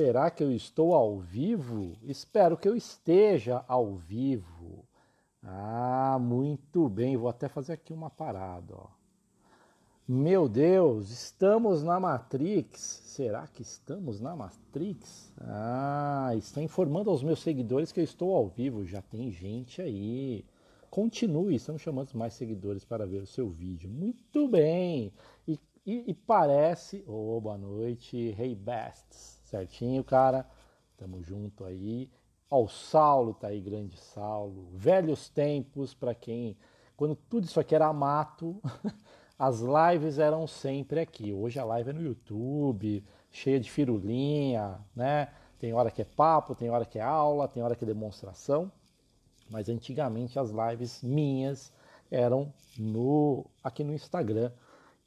Será que eu estou ao vivo? Espero que eu esteja ao vivo. Ah, muito bem. Vou até fazer aqui uma parada, ó. Meu Deus, estamos na Matrix. Será que estamos na Matrix? Ah, está informando aos meus seguidores que eu estou ao vivo. Já tem gente aí. Continue, estamos chamando mais seguidores para ver o seu vídeo. Muito bem. E, e, e parece. Oh, boa noite, Hey Bests. Certinho, cara? Tamo junto aí. Ó, o Saulo tá aí, grande Saulo. Velhos tempos para quem. Quando tudo isso aqui era mato, as lives eram sempre aqui. Hoje a live é no YouTube, cheia de firulinha, né? Tem hora que é papo, tem hora que é aula, tem hora que é demonstração. Mas antigamente as lives minhas eram no aqui no Instagram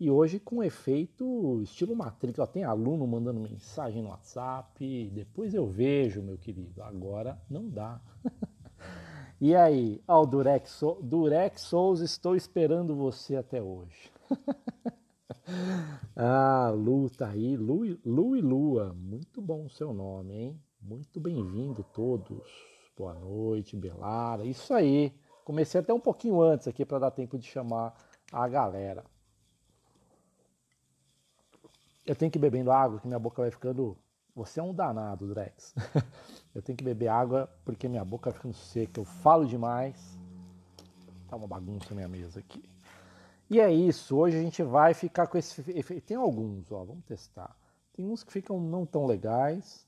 e hoje com efeito estilo Matrix, ó, tem aluno mandando mensagem no WhatsApp, depois eu vejo, meu querido, agora não dá. e aí, ao Durex, Durex Souls, estou esperando você até hoje. ah, Lu tá aí, Lu, Lu e Lua, muito bom o seu nome, hein? Muito bem-vindo todos. Boa noite, Belara. Isso aí. Comecei até um pouquinho antes aqui para dar tempo de chamar a galera eu tenho que ir bebendo água, que minha boca vai ficando. Você é um danado, Drex. eu tenho que beber água porque minha boca vai ficando seca. Eu falo demais. Tá uma bagunça minha mesa aqui. E é isso. Hoje a gente vai ficar com esse efeito. Tem alguns, ó, vamos testar. Tem uns que ficam não tão legais.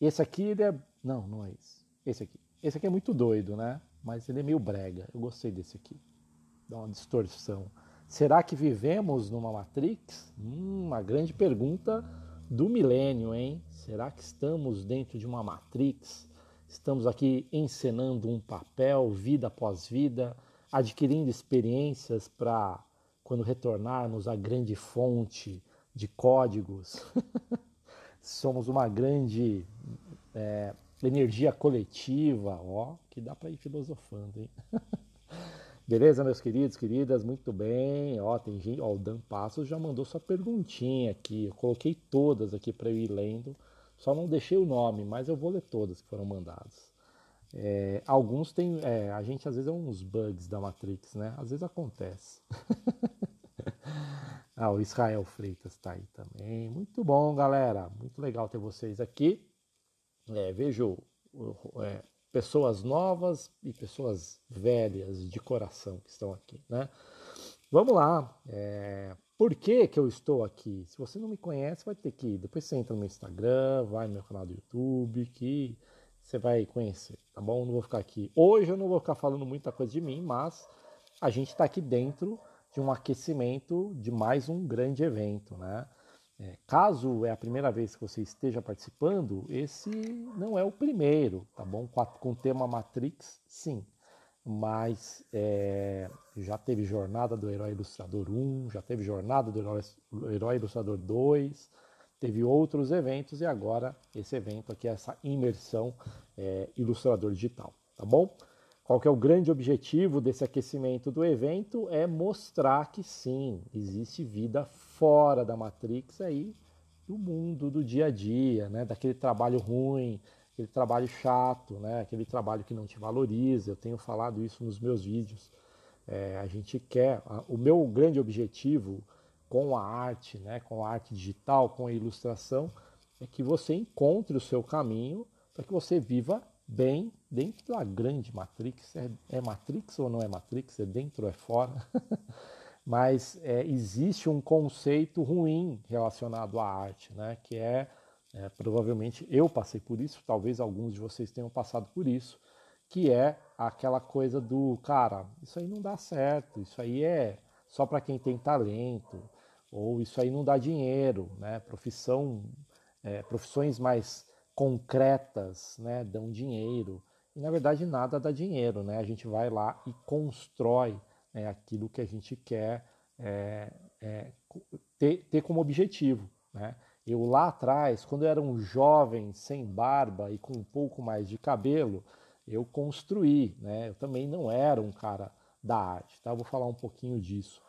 Esse aqui, ele é. Não, não é esse. Esse aqui. Esse aqui é muito doido, né? Mas ele é meio brega. Eu gostei desse aqui. Dá uma distorção. Será que vivemos numa Matrix? Hum, uma grande pergunta do milênio, hein? Será que estamos dentro de uma Matrix? Estamos aqui encenando um papel, vida após vida, adquirindo experiências para quando retornarmos à grande fonte de códigos. Somos uma grande é, energia coletiva, ó, que dá para ir filosofando, hein? Beleza, meus queridos, queridas, muito bem. Ó, tem gente, ó, o Dan Passos já mandou sua perguntinha aqui. Eu coloquei todas aqui para eu ir lendo. Só não deixei o nome, mas eu vou ler todas que foram mandadas. É, alguns tem, é, a gente às vezes é uns bugs da Matrix, né? Às vezes acontece. ah, o Israel Freitas está aí também. Muito bom, galera. Muito legal ter vocês aqui. É, vejo é, pessoas novas e pessoas velhas de coração que estão aqui, né? Vamos lá. É... Por que, que eu estou aqui? Se você não me conhece, vai ter que ir. Depois você entra no meu Instagram, vai no meu canal do YouTube, que você vai conhecer, tá bom? Não vou ficar aqui. Hoje eu não vou ficar falando muita coisa de mim, mas a gente está aqui dentro de um aquecimento de mais um grande evento, né? É, caso é a primeira vez que você esteja participando, esse não é o primeiro, tá bom? Com, a, com o tema Matrix, sim. Mas é, já teve Jornada do Herói Ilustrador 1, já teve Jornada do Herói, Herói Ilustrador 2, teve outros eventos e agora esse evento aqui, essa imersão é, Ilustrador Digital, tá bom? Qual que é o grande objetivo desse aquecimento do evento? É mostrar que sim, existe vida fora da Matrix aí do mundo do dia a dia, né? Daquele trabalho ruim, aquele trabalho chato, né? Aquele trabalho que não te valoriza. Eu tenho falado isso nos meus vídeos. É, a gente quer. o meu grande objetivo com a arte, né? Com a arte digital, com a ilustração, é que você encontre o seu caminho para que você viva bem dentro da grande Matrix. É, é Matrix ou não é Matrix? É dentro ou é fora? mas é, existe um conceito ruim relacionado à arte, né? que é, é, provavelmente eu passei por isso, talvez alguns de vocês tenham passado por isso, que é aquela coisa do cara, isso aí não dá certo, isso aí é só para quem tem talento, ou isso aí não dá dinheiro, né? Profissão, é, profissões mais concretas, né, dão dinheiro. E na verdade nada dá dinheiro, né? A gente vai lá e constrói é, aquilo que a gente quer é, é, ter, ter como objetivo. Né? Eu lá atrás, quando eu era um jovem sem barba e com um pouco mais de cabelo, eu construí. Né? Eu também não era um cara da arte. Tá? Eu vou falar um pouquinho disso.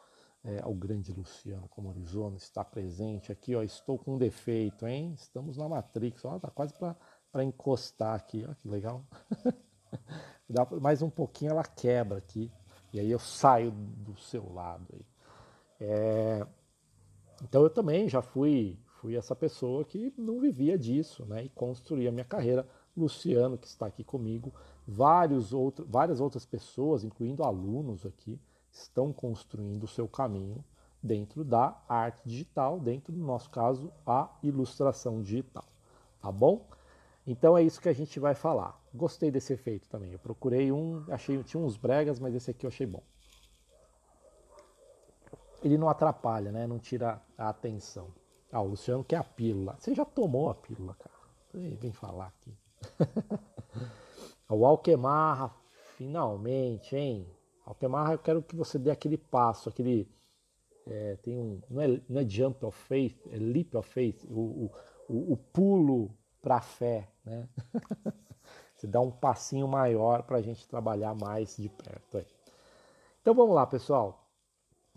É, ao grande Luciano como Arizona está presente aqui. Ó, estou com um defeito, hein? Estamos na Matrix. Ó, tá quase para encostar aqui. Ó, que legal. mais um pouquinho ela quebra aqui. E aí eu saio do seu lado. É, então eu também já fui, fui essa pessoa que não vivia disso, né? E construí a minha carreira. Luciano, que está aqui comigo, vários outro, várias outras pessoas, incluindo alunos aqui, estão construindo o seu caminho dentro da arte digital, dentro do nosso caso, a ilustração digital. Tá bom? Então é isso que a gente vai falar. Gostei desse efeito também. Eu procurei um, achei tinha uns bregas, mas esse aqui eu achei bom. Ele não atrapalha, né? Não tira a atenção. Ah, o Luciano quer a pílula. Você já tomou a pílula, cara? vem falar aqui. o Alquemarra, finalmente, hein? Alquemarra, eu quero que você dê aquele passo, aquele é, tem um não é, não é jump of faith, é leap of faith, o, o, o, o pulo para fé, né? Você dá um passinho maior para a gente trabalhar mais de perto. Aí. Então vamos lá, pessoal.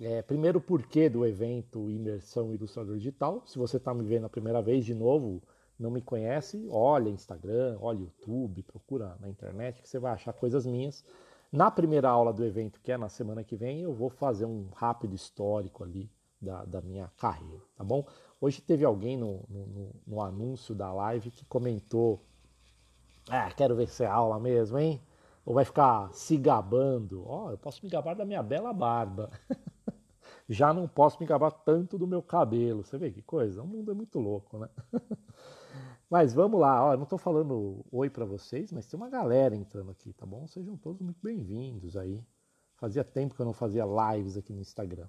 É, primeiro porquê do evento Imersão Ilustrador Digital. Se você está me vendo a primeira vez de novo, não me conhece, olha Instagram, olha YouTube, procura na internet que você vai achar coisas minhas. Na primeira aula do evento, que é na semana que vem, eu vou fazer um rápido histórico ali da, da minha carreira, tá bom? Hoje teve alguém no, no, no anúncio da live que comentou: Ah, quero ver se é aula mesmo, hein? Ou vai ficar se gabando? Ó, oh, eu posso me gabar da minha bela barba. Já não posso me gabar tanto do meu cabelo. Você vê que coisa? O mundo é muito louco, né? mas vamos lá, ó, eu não estou falando oi para vocês, mas tem uma galera entrando aqui, tá bom? Sejam todos muito bem-vindos aí. Fazia tempo que eu não fazia lives aqui no Instagram.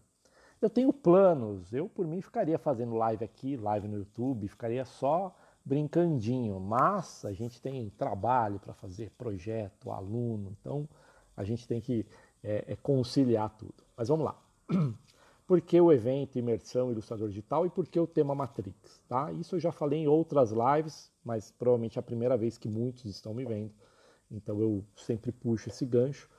Eu tenho planos, eu por mim ficaria fazendo live aqui, live no YouTube, ficaria só brincandinho, mas a gente tem trabalho para fazer, projeto, aluno, então a gente tem que é, é conciliar tudo. Mas vamos lá. Por que o evento Imersão Ilustrador Digital e por que o tema Matrix? Tá? Isso eu já falei em outras lives, mas provavelmente é a primeira vez que muitos estão me vendo, então eu sempre puxo esse gancho.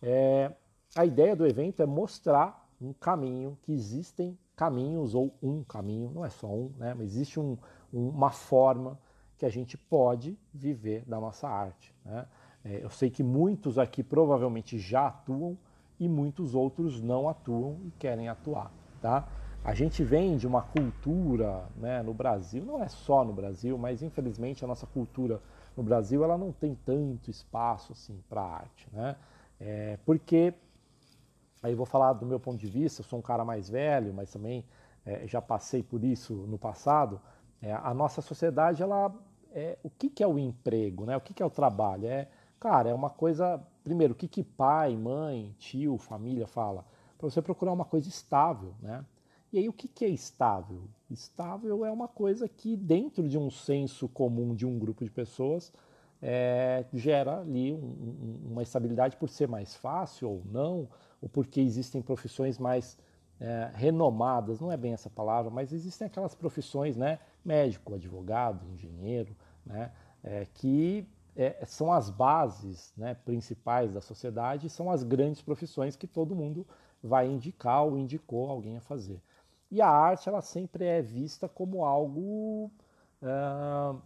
É, a ideia do evento é mostrar um caminho, que existem caminhos ou um caminho, não é só um, né? Mas existe um, uma forma que a gente pode viver da nossa arte. Né? É, eu sei que muitos aqui provavelmente já atuam e muitos outros não atuam e querem atuar, tá? A gente vem de uma cultura né, no Brasil, não é só no Brasil, mas infelizmente a nossa cultura no Brasil ela não tem tanto espaço assim para arte, né? É, porque Aí vou falar do meu ponto de vista, eu sou um cara mais velho, mas também é, já passei por isso no passado. É, a nossa sociedade, ela, é, o que, que é o emprego, né? O que, que é o trabalho? É, cara, é uma coisa. Primeiro, o que, que pai, mãe, tio, família fala? Para você procurar uma coisa estável, né? E aí, o que, que é estável? Estável é uma coisa que, dentro de um senso comum de um grupo de pessoas, é, gera ali um, um, uma estabilidade por ser mais fácil ou não, ou porque existem profissões mais é, renomadas, não é bem essa palavra, mas existem aquelas profissões, né, médico, advogado, engenheiro, né, é, que é, são as bases né, principais da sociedade, são as grandes profissões que todo mundo vai indicar ou indicou alguém a fazer. E a arte, ela sempre é vista como algo é,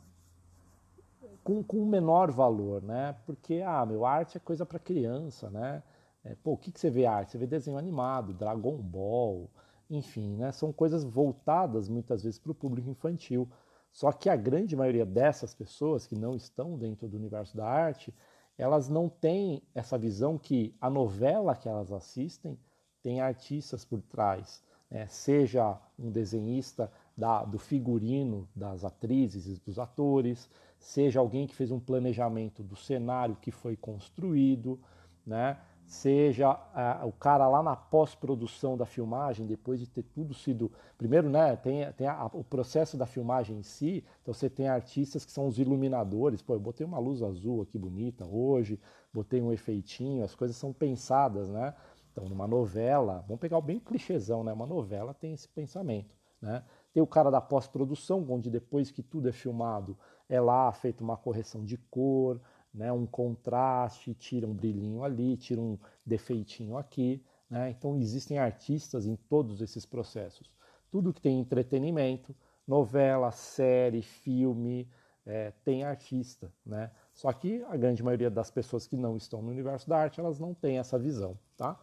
com, com menor valor, né? Porque, ah, meu, arte é coisa para criança, né? É, pô, o que, que você vê arte? Ah, você vê desenho animado, Dragon Ball, enfim, né? São coisas voltadas muitas vezes para o público infantil. Só que a grande maioria dessas pessoas que não estão dentro do universo da arte, elas não têm essa visão que a novela que elas assistem tem artistas por trás, né? seja um desenhista da, do figurino das atrizes e dos atores, seja alguém que fez um planejamento do cenário que foi construído, né? seja ah, o cara lá na pós-produção da filmagem, depois de ter tudo sido. Primeiro, né, tem, tem a, o processo da filmagem em si, então você tem artistas que são os iluminadores. Pô, eu botei uma luz azul aqui bonita hoje, botei um efeitinho, as coisas são pensadas, né? Então, numa novela, vamos pegar o bem clichêzão, né? Uma novela tem esse pensamento, né? Tem o cara da pós-produção, onde depois que tudo é filmado, é lá feita uma correção de cor, né, um contraste, tira um brilhinho ali, tira um defeitinho aqui. Né? Então existem artistas em todos esses processos. Tudo que tem entretenimento, novela, série, filme, é, tem artista. Né? Só que a grande maioria das pessoas que não estão no universo da arte, elas não têm essa visão. Tá?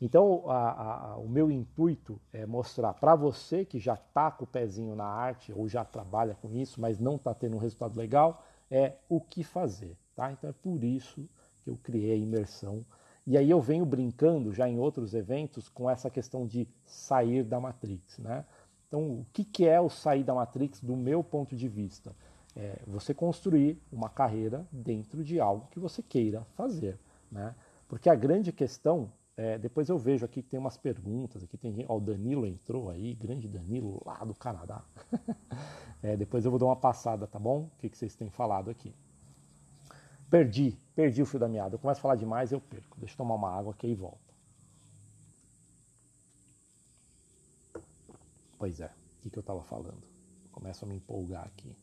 Então, a, a, o meu intuito é mostrar para você que já está com o pezinho na arte ou já trabalha com isso, mas não está tendo um resultado legal, é o que fazer. Tá? Então é por isso que eu criei a imersão. E aí eu venho brincando já em outros eventos com essa questão de sair da Matrix. Né? Então, o que, que é o sair da Matrix do meu ponto de vista? É você construir uma carreira dentro de algo que você queira fazer. Né? Porque a grande questão, é, depois eu vejo aqui que tem umas perguntas, aqui tem ó, o Danilo entrou aí, grande Danilo lá do Canadá. é, depois eu vou dar uma passada, tá bom? O que, que vocês têm falado aqui. Perdi, perdi o fio da meada. Eu começo a falar demais, eu perco. Deixa eu tomar uma água aqui e volto. Pois é, o que, que eu estava falando? Começo a me empolgar aqui.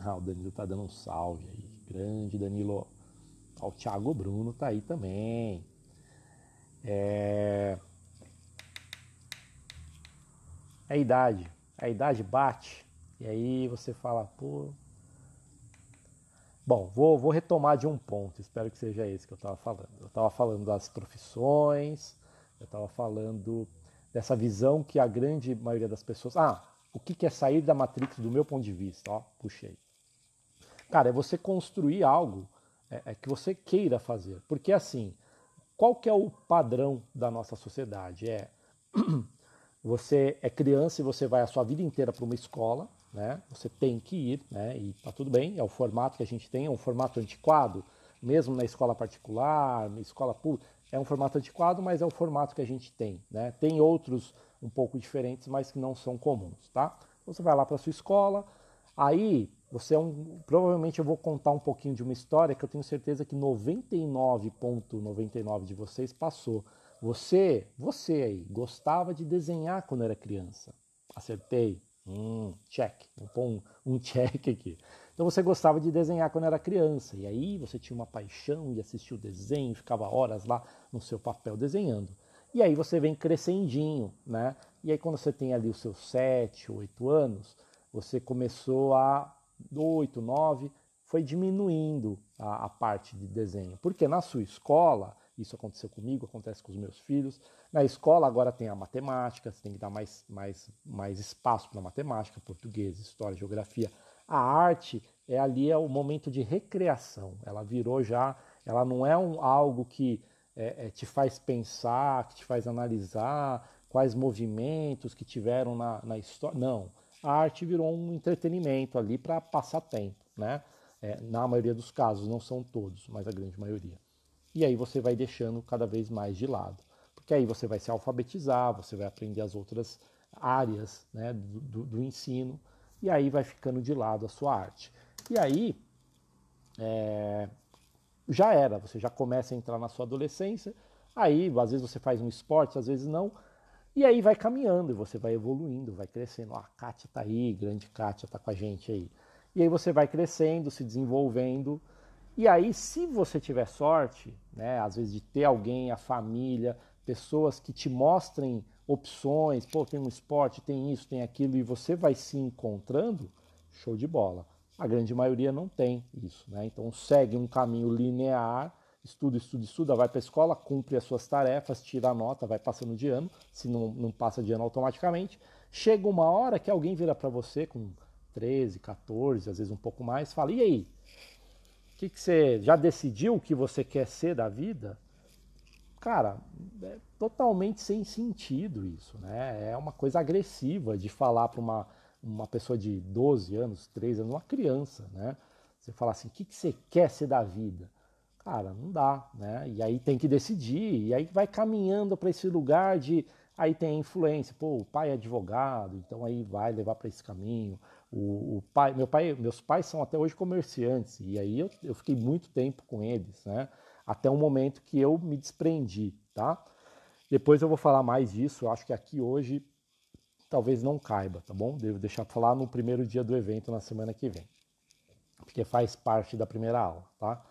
Ah, o Danilo tá dando um salve aí. Grande Danilo. o Thiago Bruno tá aí também. É... é a idade. A idade bate. E aí você fala, pô, Bom, vou, vou retomar de um ponto, espero que seja esse que eu estava falando. Eu estava falando das profissões, eu estava falando dessa visão que a grande maioria das pessoas. Ah, o que, é sair da Matrix do meu ponto de vista? Ó, puxei. Cara, é você construir algo é, é que você queira fazer. Porque assim, qual que é o padrão da nossa sociedade? É você é criança e você vai a sua vida inteira para uma escola, né? Você tem que ir, né? E tá tudo bem, é o formato que a gente tem, é um formato antiquado, mesmo na escola particular, na escola pública, é um formato antiquado, mas é o formato que a gente tem, né? Tem outros um pouco diferentes, mas que não são comuns, tá? Então, você vai lá para sua escola, aí você é um, provavelmente eu vou contar um pouquinho de uma história que eu tenho certeza que 99.99 .99 de vocês passou. Você, você aí, gostava de desenhar quando era criança. Acertei. Hum, check. Vou pôr um, um check aqui. Então você gostava de desenhar quando era criança, e aí você tinha uma paixão e assistia o desenho, ficava horas lá no seu papel desenhando. E aí você vem crescendinho, né? E aí quando você tem ali os seus 7, 8 anos, você começou a 8, 9, foi diminuindo a, a parte de desenho. Porque na sua escola isso aconteceu comigo, acontece com os meus filhos. Na escola agora tem a matemática, você tem que dar mais, mais, mais espaço para matemática, português, história, geografia. A arte é ali é o momento de recreação. Ela virou já, ela não é um, algo que é, é, te faz pensar, que te faz analisar quais movimentos que tiveram na, na história. Não, a arte virou um entretenimento ali para passar tempo, né? É, na maioria dos casos, não são todos, mas a grande maioria. E aí você vai deixando cada vez mais de lado. Porque aí você vai se alfabetizar, você vai aprender as outras áreas né, do, do ensino, e aí vai ficando de lado a sua arte. E aí é, já era, você já começa a entrar na sua adolescência, aí às vezes você faz um esporte, às vezes não, e aí vai caminhando, você vai evoluindo, vai crescendo. Ah, a Kátia tá aí, grande Kátia tá com a gente aí. E aí você vai crescendo, se desenvolvendo, e aí, se você tiver sorte, né, às vezes de ter alguém, a família, pessoas que te mostrem opções, pô, tem um esporte, tem isso, tem aquilo, e você vai se encontrando, show de bola. A grande maioria não tem isso, né? Então segue um caminho linear, estuda, estuda, estuda, vai para a escola, cumpre as suas tarefas, tira a nota, vai passando de ano, se não, não passa de ano automaticamente. Chega uma hora que alguém vira para você com 13, 14, às vezes um pouco mais, fala: e aí, o que, que você já decidiu o que você quer ser da vida? Cara, é totalmente sem sentido isso, né? É uma coisa agressiva de falar para uma, uma pessoa de 12 anos, 13 anos, uma criança, né? Você falar assim, o que, que você quer ser da vida? Cara, não dá, né? E aí tem que decidir, e aí vai caminhando para esse lugar de. Aí tem a influência, pô, o pai é advogado, então aí vai levar para esse caminho o, o, pai, meu pai, meus pais são até hoje comerciantes e aí eu, eu fiquei muito tempo com eles, né? Até um momento que eu me desprendi, tá? Depois eu vou falar mais disso. acho que aqui hoje talvez não caiba, tá bom? Devo deixar para falar no primeiro dia do evento na semana que vem, porque faz parte da primeira aula, tá?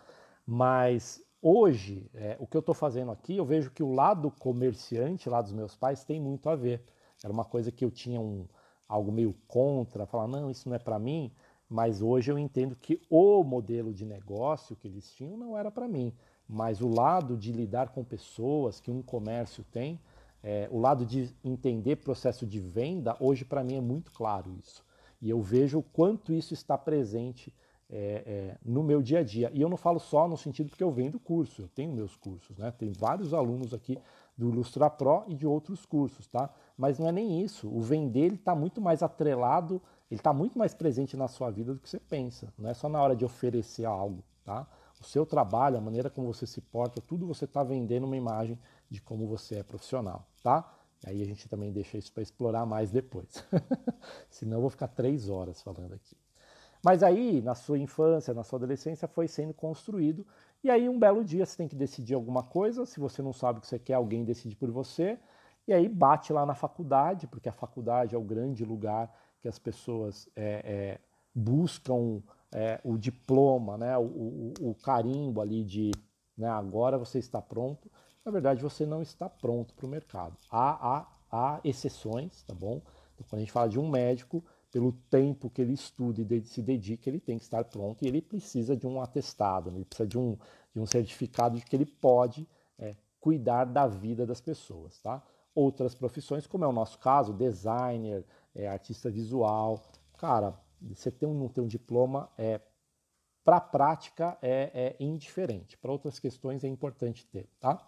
Mas hoje é, o que eu estou fazendo aqui, eu vejo que o lado comerciante lá dos meus pais tem muito a ver. Era uma coisa que eu tinha um algo meio contra, falar, não, isso não é para mim, mas hoje eu entendo que o modelo de negócio que eles tinham não era para mim. Mas o lado de lidar com pessoas que um comércio tem, é, o lado de entender processo de venda, hoje para mim é muito claro isso. E eu vejo o quanto isso está presente é, é, no meu dia a dia. E eu não falo só no sentido porque eu vendo curso, eu tenho meus cursos, né? Tem vários alunos aqui do Ilustra Pro e de outros cursos, tá? Mas não é nem isso. O vender ele está muito mais atrelado, ele está muito mais presente na sua vida do que você pensa. Não é só na hora de oferecer algo, tá? O seu trabalho, a maneira como você se porta, tudo você está vendendo uma imagem de como você é profissional, tá? aí a gente também deixa isso para explorar mais depois. Senão eu vou ficar três horas falando aqui. Mas aí, na sua infância, na sua adolescência, foi sendo construído e aí, um belo dia, você tem que decidir alguma coisa. Se você não sabe o que você quer, alguém decide por você. E aí, bate lá na faculdade, porque a faculdade é o grande lugar que as pessoas é, é, buscam é, o diploma, né? o, o, o carimbo ali de né? agora você está pronto. Na verdade, você não está pronto para o mercado. Há, há, há exceções, tá bom? Então, quando a gente fala de um médico, pelo tempo que ele estuda e se dedica, ele tem que estar pronto e ele precisa de um atestado, ele precisa de um, de um certificado de que ele pode é, cuidar da vida das pessoas. Tá? Outras profissões, como é o nosso caso, designer, é, artista visual, cara, você tem um, não ter um diploma é para a prática é, é indiferente, para outras questões é importante ter, tá?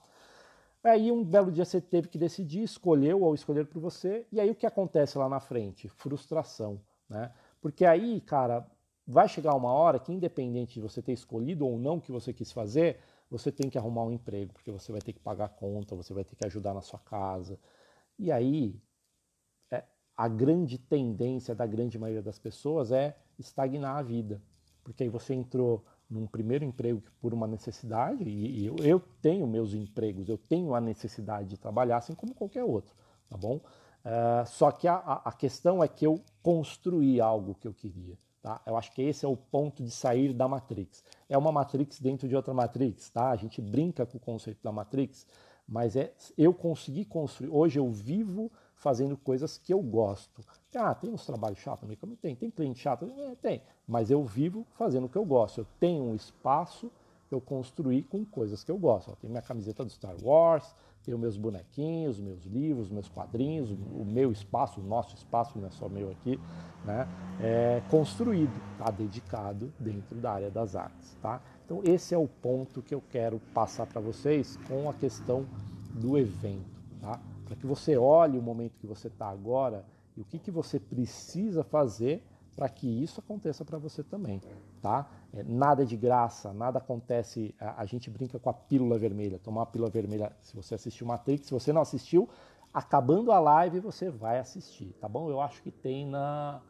Aí um belo dia você teve que decidir, escolheu ou escolher por você, e aí o que acontece lá na frente? Frustração, né? Porque aí, cara, vai chegar uma hora que independente de você ter escolhido ou não o que você quis fazer, você tem que arrumar um emprego, porque você vai ter que pagar a conta, você vai ter que ajudar na sua casa. E aí, é, a grande tendência da grande maioria das pessoas é estagnar a vida, porque aí você entrou num primeiro emprego por uma necessidade, e, eu, eu tenho meus empregos, eu tenho a necessidade de trabalhar, assim como qualquer outro, tá bom? Uh, só que a, a, questão é que eu construí algo que eu queria. Tá? Eu acho que esse é o ponto de sair da Matrix. É uma Matrix dentro de outra Matrix, tá? A gente brinca com o conceito da Matrix, mas é eu consegui construir. Hoje eu vivo fazendo coisas que eu gosto. Ah, tem uns trabalhos chatos no meio Tem. Tem cliente chato? É, tem. Mas eu vivo fazendo o que eu gosto. Eu tenho um espaço que eu construí com coisas que eu gosto. Tem minha camiseta do Star Wars, tenho meus bonequinhos, meus livros, meus quadrinhos, o meu espaço, o nosso espaço, não é só meu aqui, né? É construído, tá? Dedicado dentro da área das artes, tá? Então esse é o ponto que eu quero passar para vocês com a questão do evento, tá? para que você olhe o momento que você está agora e o que, que você precisa fazer para que isso aconteça para você também, tá? É, nada de graça, nada acontece. A, a, gente brinca com a pílula vermelha. Tomar a pílula vermelha, se você assistiu Matrix, se você não assistiu, acabando a live você vai assistir, tá bom? Eu acho que tem na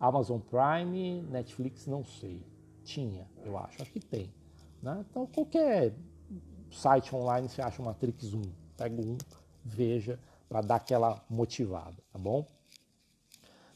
Amazon Prime, Netflix, não sei. Tinha, eu acho, acho que tem. Né? Então qualquer site online você acha Matrix 1, pega um veja para dar aquela motivada, tá bom?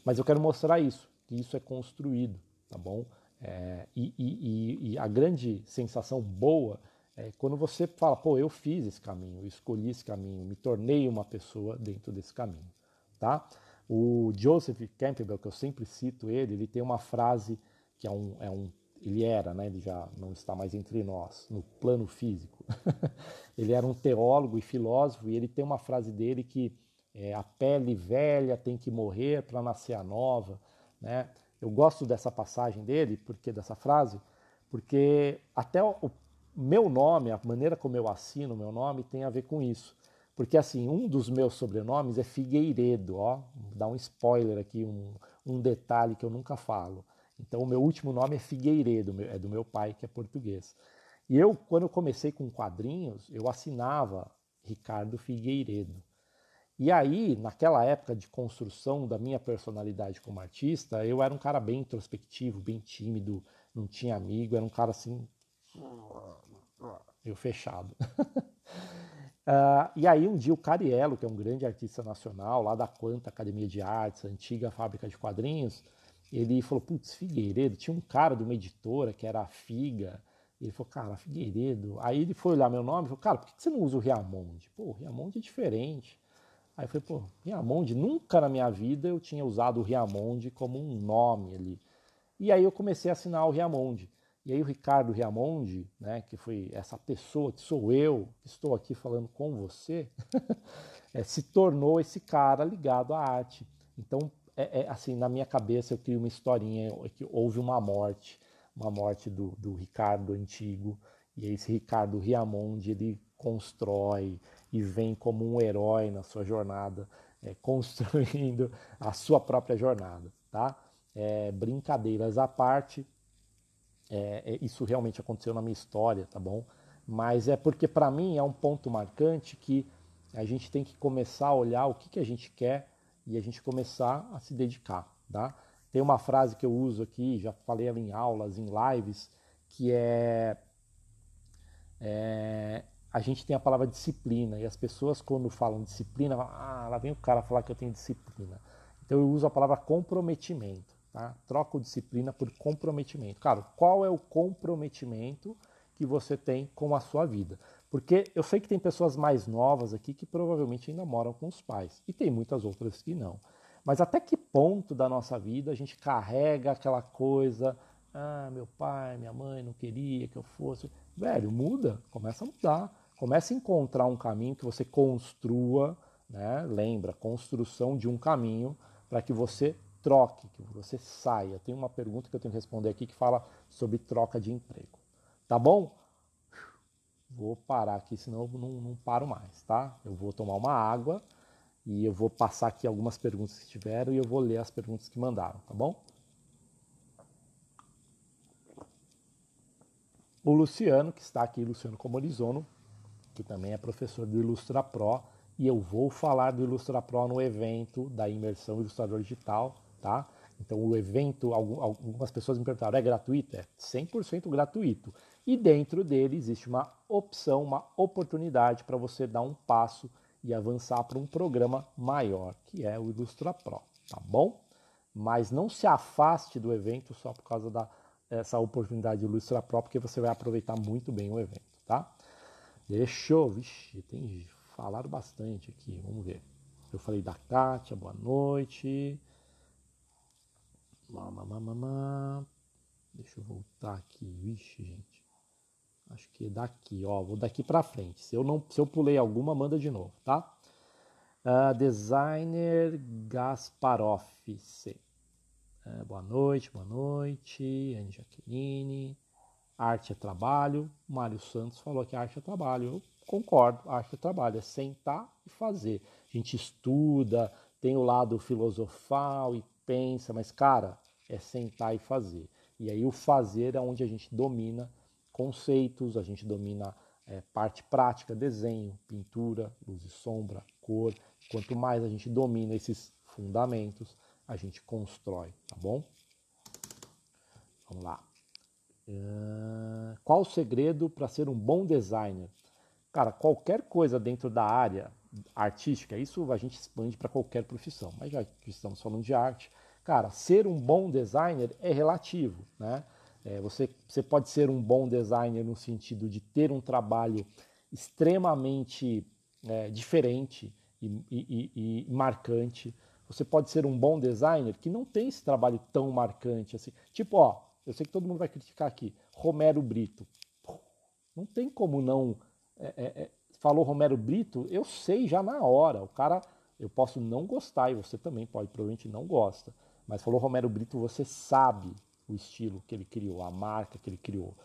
Mas eu quero mostrar isso, que isso é construído, tá bom? É, e, e, e, a grande sensação boa é quando você fala, pô, eu fiz esse caminho, escolhi esse caminho, me tornei uma pessoa dentro desse caminho, tá? O Joseph Campbell, que eu sempre cito ele, ele tem uma frase que é um, é um ele era, né, ele já não está mais entre nós, no plano físico. ele era um teólogo e filósofo, e ele tem uma frase dele que é, a pele velha tem que morrer para nascer a nova. Né? Eu gosto dessa passagem dele, porque dessa frase, porque até o meu nome, a maneira como eu assino o meu nome, tem a ver com isso. Porque assim, um dos meus sobrenomes é Figueiredo, ó, vou dar um spoiler aqui, um, um detalhe que eu nunca falo. Então, o meu último nome é Figueiredo, é do meu pai, que é português. E eu, quando eu comecei com quadrinhos, eu assinava Ricardo Figueiredo. E aí, naquela época de construção da minha personalidade como artista, eu era um cara bem introspectivo, bem tímido, não tinha amigo, era um cara assim. Eu fechado. uh, e aí, um dia, o Cariello, que é um grande artista nacional, lá da Quanta Academia de Artes, antiga fábrica de quadrinhos, ele falou, putz, Figueiredo, tinha um cara de uma editora que era a Figa, ele falou, cara, Figueiredo. Aí ele foi olhar meu nome e falou, cara, por que você não usa o Riamonde? Pô, o Riamonde é diferente. Aí eu falei, pô, Riamonde, nunca na minha vida eu tinha usado o Riamonde como um nome ali. E aí eu comecei a assinar o Riamonde. E aí o Ricardo Riamonde, né, que foi essa pessoa que sou eu, que estou aqui falando com você, é, se tornou esse cara ligado à arte. Então, é, é, assim, na minha cabeça eu crio uma historinha que houve uma morte, uma morte do, do Ricardo antigo, e esse Ricardo Riamonde, ele constrói e vem como um herói na sua jornada, é, construindo a sua própria jornada, tá? É, brincadeiras à parte, é, é isso realmente aconteceu na minha história, tá bom? Mas é porque para mim é um ponto marcante que a gente tem que começar a olhar o que, que a gente quer e a gente começar a se dedicar, tá? Tem uma frase que eu uso aqui, já falei ela em aulas, em lives, que é, é a gente tem a palavra disciplina e as pessoas quando falam disciplina, ah, lá vem o cara falar que eu tenho disciplina. Então eu uso a palavra comprometimento, tá? Troco disciplina por comprometimento. Cara, qual é o comprometimento que você tem com a sua vida? Porque eu sei que tem pessoas mais novas aqui que provavelmente ainda moram com os pais, e tem muitas outras que não. Mas até que ponto da nossa vida a gente carrega aquela coisa, ah, meu pai, minha mãe não queria que eu fosse. Velho, muda, começa a mudar, começa a encontrar um caminho que você construa, né? Lembra, construção de um caminho para que você troque, que você saia. Tem uma pergunta que eu tenho que responder aqui que fala sobre troca de emprego. Tá bom? Vou parar aqui, senão eu não, não paro mais, tá? Eu vou tomar uma água e eu vou passar aqui algumas perguntas que tiveram e eu vou ler as perguntas que mandaram, tá bom? O Luciano, que está aqui, Luciano Comorizono, que também é professor do Ilustra Pro, e eu vou falar do Ilustra Pro no evento da imersão ilustrador digital, tá? Então o evento, algumas pessoas me perguntaram, é gratuito? É 100% gratuito. E dentro dele existe uma opção, uma oportunidade para você dar um passo e avançar para um programa maior, que é o Ilustra Pro, tá bom? Mas não se afaste do evento só por causa da essa oportunidade do Ilustra Pro, porque você vai aproveitar muito bem o evento, tá? Deixa eu, vixe, tem falar bastante aqui, vamos ver. Eu falei da Kátia, boa noite. Mamamamamá. Deixa eu voltar aqui, vixe, gente. Acho que daqui, ó, vou daqui para frente. Se eu não, se eu pulei alguma, manda de novo, tá? Uh, designer Gasparoff. Uh, boa noite, boa noite, Anne Jaqueline. Arte é trabalho. Mário Santos falou que arte é trabalho. Eu concordo, arte é trabalho, é sentar e fazer. A gente estuda, tem o lado filosofal e pensa, mas cara, é sentar e fazer. E aí o fazer é onde a gente domina conceitos, a gente domina é, parte prática, desenho, pintura, luz e sombra, cor. Quanto mais a gente domina esses fundamentos, a gente constrói, tá bom? Vamos lá. Uh, qual o segredo para ser um bom designer? Cara, qualquer coisa dentro da área artística, isso a gente expande para qualquer profissão, mas já que estamos falando de arte, cara, ser um bom designer é relativo, né? É, você, você pode ser um bom designer no sentido de ter um trabalho extremamente é, diferente e, e, e, marcante. Você pode ser um bom designer que não tem esse trabalho tão marcante assim. Tipo, ó, eu sei que todo mundo vai criticar aqui, Romero Brito. Não tem como não. É, é, é, falou Romero Brito, eu sei já na hora. O cara, eu posso não gostar e você também pode, provavelmente não gosta. Mas falou Romero Brito, você sabe o estilo que ele criou, a marca que ele criou,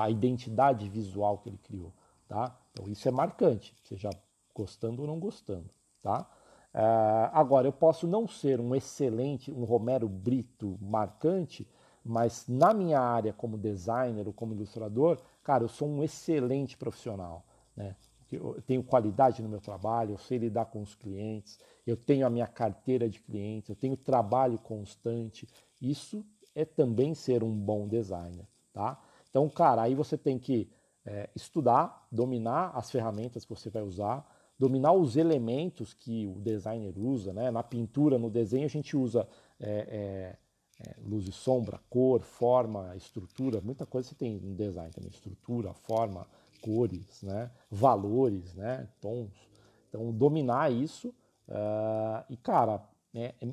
a identidade visual que ele criou, tá? Então isso é marcante, seja gostando ou não gostando, tá? Eh, agora, eu posso não ser um excelente, um Romero Brito marcante, mas na minha área como designer ou como ilustrador, cara, eu sou um excelente profissional, né? Eu tenho qualidade no meu trabalho, eu sei lidar com os clientes, eu tenho a minha carteira de clientes, eu tenho trabalho constante. Isso é também ser um bom designer, tá? Então, cara, aí você tem que é, estudar, dominar as ferramentas que você vai usar, dominar os elementos que o designer usa, né? Na pintura, no desenho, a gente usa é, é, é luz e sombra, cor, forma, estrutura, muita coisa você tem no design também, estrutura, forma, cores, né? Valores, né? Tons. Então, dominar isso uh, e, cara, é, é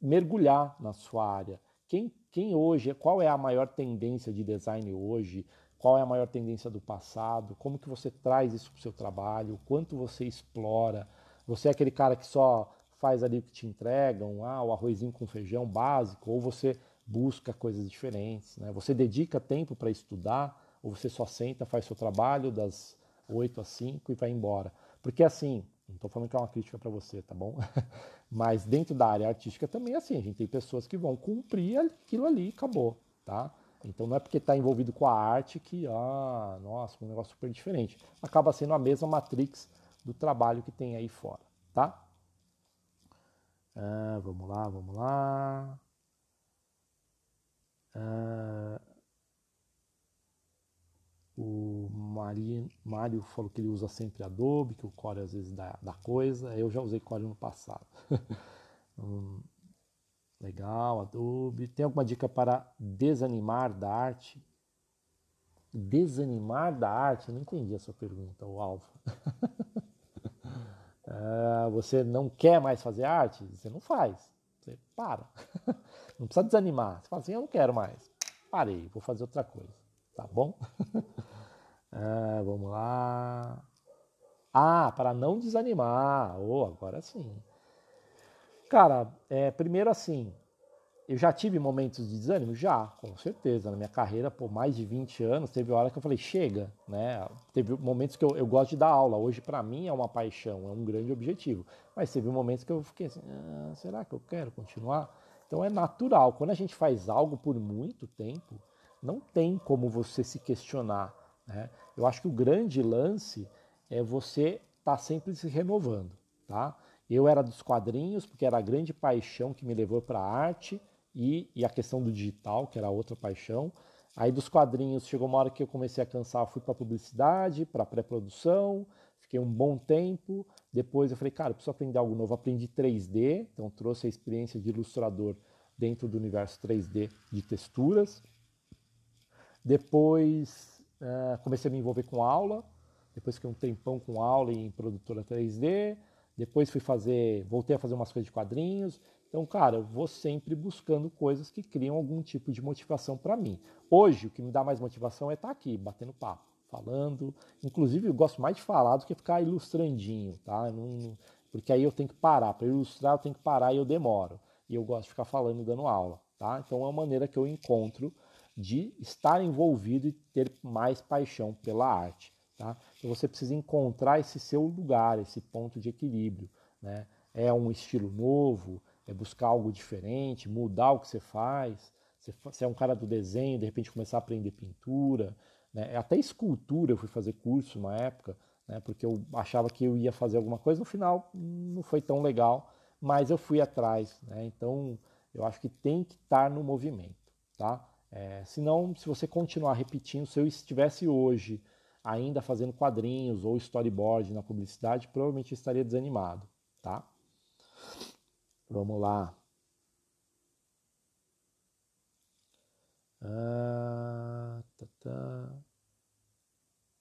mergulhar na sua área, quem, quem hoje, é, qual é a maior tendência de design hoje, qual é a maior tendência do passado, como que você traz isso para o seu trabalho, quanto você explora. Você é aquele cara que só faz ali o que te entregam, ah, o arrozinho com feijão básico, ou você busca coisas diferentes, né? Você dedica tempo para estudar, ou você só senta, faz seu trabalho das 8 às 5 e vai embora. Porque assim, não estou falando que é uma crítica para você, tá bom? Mas dentro da área artística também é assim, a gente tem pessoas que vão cumprir aquilo ali, acabou, tá? Então não é porque está envolvido com a arte que, ah, nossa, um negócio super diferente. Acaba sendo a mesma matrix do trabalho que tem aí fora, tá? Ah, vamos lá, vamos lá. Ah, o Mário falou que ele usa sempre Adobe, que o Core às vezes dá, dá coisa. Eu já usei Core no passado. hum, legal, Adobe. Tem alguma dica para desanimar da arte? Desanimar da arte? Eu não entendi a sua pergunta, o Alvo. é, você não quer mais fazer arte? Você não faz. Você para. não precisa desanimar. Você fala assim: eu não quero mais. Parei, vou fazer outra coisa tá bom? Ah, vamos lá. Ah, para não desanimar. Oh, agora sim. Cara, é, primeiro assim, eu já tive momentos de desânimo? Já, com certeza. Na minha carreira, por mais de 20 anos, teve hora que eu falei, chega, né? Teve momentos que eu, eu gosto de dar aula. Hoje, para mim, é uma paixão, é um grande objetivo. Mas teve momentos que eu fiquei assim, ah, será que eu quero continuar? Então, é natural. Quando a gente faz algo por muito tempo, não tem como você se questionar. Né? Eu acho que o grande lance é você estar tá sempre se renovando. Tá? Eu era dos quadrinhos, porque era a grande paixão que me levou para a arte e, e a questão do digital, que era outra paixão. Aí dos quadrinhos chegou uma hora que eu comecei a cansar, fui para publicidade, para pré-produção, fiquei um bom tempo. Depois eu falei, cara, eu preciso aprender algo novo. Aprendi 3D, então trouxe a experiência de ilustrador dentro do universo 3D de texturas. Depois uh, comecei a me envolver com aula, depois fiquei um tempão com aula em produtora 3D, depois fui fazer, voltei a fazer umas coisas de quadrinhos. Então, cara, eu vou sempre buscando coisas que criam algum tipo de motivação para mim. Hoje, o que me dá mais motivação é estar tá aqui, batendo papo, falando. Inclusive, eu gosto mais de falar do que ficar ilustrandinho, tá? Não, porque aí eu tenho que parar. Para ilustrar, eu tenho que parar e eu demoro. E eu gosto de ficar falando e dando aula, tá? Então, é uma maneira que eu encontro de estar envolvido e ter mais paixão pela arte. Tá? Então você precisa encontrar esse seu lugar, esse ponto de equilíbrio. Né? É um estilo novo, é buscar algo diferente, mudar o que você faz. Você é um cara do desenho, de repente começar a aprender pintura, né? até escultura eu fui fazer curso uma época, né? porque eu achava que eu ia fazer alguma coisa, no final não foi tão legal, mas eu fui atrás. Né? Então eu acho que tem que estar no movimento. Tá? É, senão, se você continuar repetindo, se eu estivesse hoje ainda fazendo quadrinhos ou storyboard na publicidade, provavelmente estaria desanimado, tá? Vamos lá. Ah, tá, tá.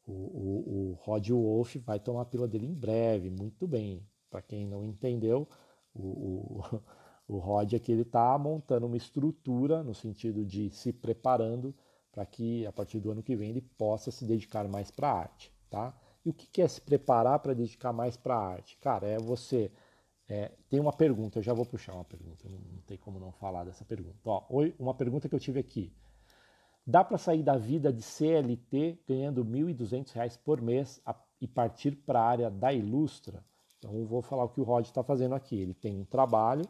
O, o, o Rod Wolf vai tomar a pílula dele em breve, muito bem. Para quem não entendeu, o, o O ROD aqui é ele está montando uma estrutura no sentido de se preparando para que a partir do ano que vem ele possa se dedicar mais para a arte, tá? E o que é se preparar para dedicar mais para a arte? Cara, é você é, tem uma pergunta, eu já vou puxar uma pergunta, não, não tem como não falar dessa pergunta. Ó, uma pergunta que eu tive aqui. Dá para sair da vida de CLT ganhando R$ 1.200 por mês a, e partir para a área da Ilustra? Então, vou falar o que o Rod está fazendo aqui. Ele tem um trabalho,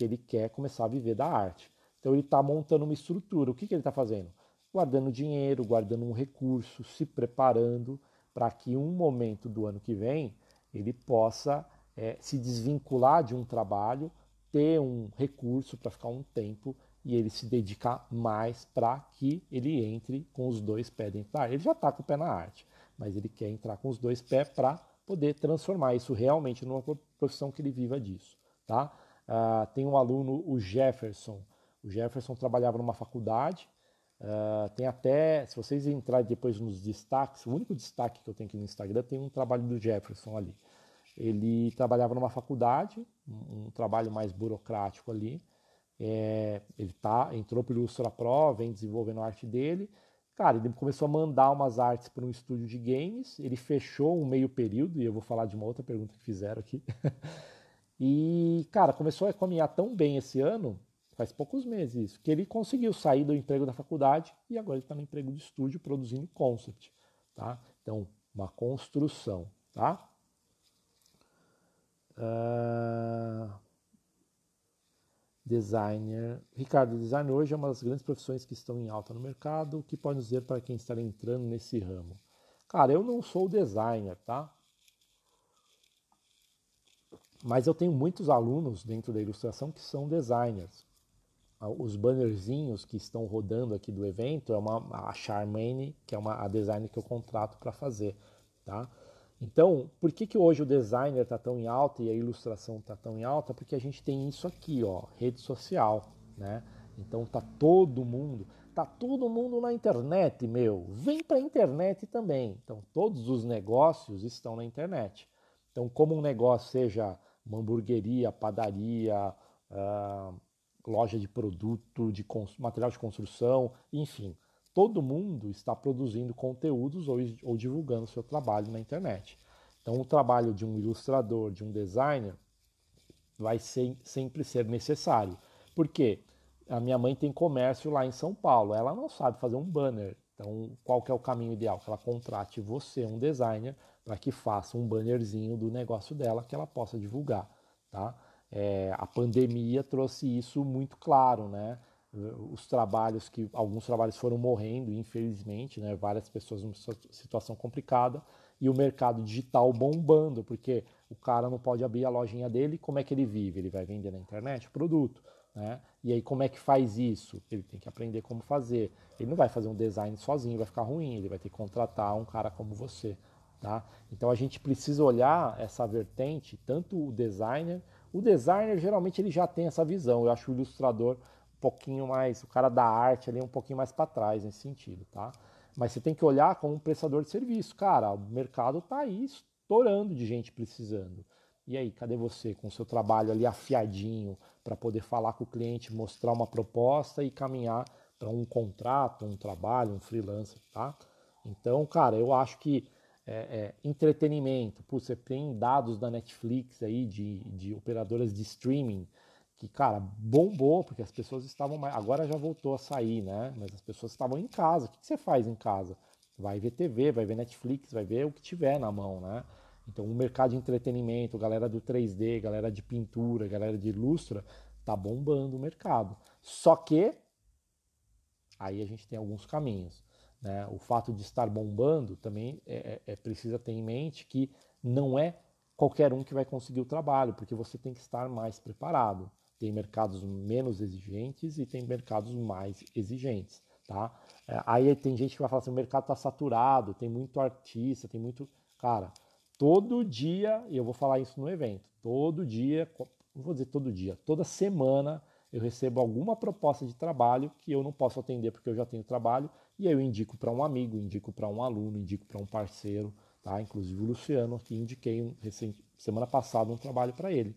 que ele quer começar a viver da arte. Então ele está montando uma estrutura. O que, que ele está fazendo? Guardando dinheiro, guardando um recurso, se preparando para que um momento do ano que vem ele possa é, se desvincular de um trabalho, ter um recurso para ficar um tempo e ele se dedicar mais para que ele entre com os dois pés dentro da arte. Ele já está com o pé na arte, mas ele quer entrar com os dois pés para poder transformar isso realmente numa profissão que ele viva disso, tá? Uh, tem um aluno, o Jefferson. O Jefferson trabalhava numa faculdade. Uh, tem até, se vocês entrarem depois nos destaques, o único destaque que eu tenho aqui no Instagram tem um trabalho do Jefferson ali. Ele trabalhava numa faculdade, um, um trabalho mais burocrático ali. É, ele tá, entrou pelo Ustra Pro, vem desenvolvendo a arte dele. Cara, ele começou a mandar umas artes para um estúdio de games. Ele fechou um meio período, e eu vou falar de uma outra pergunta que fizeram aqui. E, cara, começou a caminhar tão bem esse ano, faz poucos meses isso, que ele conseguiu sair do emprego da faculdade e agora ele está no emprego de estúdio produzindo concept, tá? Então, uma construção, tá? Uh... Designer. Ricardo, design hoje é uma das grandes profissões que estão em alta no mercado. O que pode dizer para quem está entrando nesse ramo? Cara, eu não sou designer, tá? Mas eu tenho muitos alunos dentro da ilustração que são designers. Ah, os bannerzinhos que estão rodando aqui do evento é uma a Charmaine, que é uma a designer que eu contrato para fazer, tá? Então, por que, que hoje o designer está tão em alta e a ilustração está tão em alta? Porque a gente tem isso aqui, ó, rede social, né? Então tá todo mundo, tá todo mundo na internet, meu. Vem para a internet também. Então todos os negócios estão na internet. Então, como um negócio seja uma hamburgueria, padaria, uh, loja de produto, de material de construção, enfim. Todo mundo está produzindo conteúdos ou, ou divulgando seu trabalho na internet. Então, o trabalho de um ilustrador, de um designer, vai ser, sempre ser necessário. Por quê? A minha mãe tem comércio lá em São Paulo, ela não sabe fazer um banner. Então, qual que é o caminho ideal? Que ela contrate você, um designer, para que faça um bannerzinho do negócio dela que ela possa divulgar, tá? É, a pandemia trouxe isso muito claro, né? Os trabalhos que alguns trabalhos foram morrendo, infelizmente, né? Várias pessoas numa situação complicada e o mercado digital bombando, porque o cara não pode abrir a lojinha dele, como é que ele vive? Ele vai vender na internet o produto. Né? E aí, como é que faz isso? Ele tem que aprender como fazer. Ele não vai fazer um design sozinho, vai ficar ruim, ele vai ter que contratar um cara como você. Tá? Então a gente precisa olhar essa vertente, tanto o designer. O designer geralmente ele já tem essa visão. Eu acho o ilustrador um pouquinho mais, o cara da arte ali um pouquinho mais para trás nesse sentido, tá? Mas você tem que olhar como um prestador de serviço, cara. O mercado está aí estourando de gente precisando. E aí, cadê você com o seu trabalho ali afiadinho para poder falar com o cliente, mostrar uma proposta e caminhar para um contrato, um trabalho, um freelancer, tá? Então, cara, eu acho que é, é, entretenimento, Pô, você tem dados da Netflix aí de, de operadoras de streaming que, cara, bombou, porque as pessoas estavam. Agora já voltou a sair, né? Mas as pessoas estavam em casa. O que você faz em casa? Vai ver TV, vai ver Netflix, vai ver o que tiver na mão, né? Então, o mercado de entretenimento, galera do 3D, galera de pintura, galera de ilustra, tá bombando o mercado. Só que aí a gente tem alguns caminhos. Né? O fato de estar bombando também é, é, é, precisa ter em mente que não é qualquer um que vai conseguir o trabalho, porque você tem que estar mais preparado. Tem mercados menos exigentes e tem mercados mais exigentes. Tá? É, aí tem gente que vai falar assim: o mercado está saturado, tem muito artista, tem muito. Cara, todo dia, e eu vou falar isso no evento, todo dia, não vou dizer todo dia, toda semana eu recebo alguma proposta de trabalho que eu não posso atender porque eu já tenho trabalho, e aí eu indico para um amigo, indico para um aluno, indico para um parceiro, tá? Inclusive o Luciano aqui indiquei um, recente, semana passada um trabalho para ele.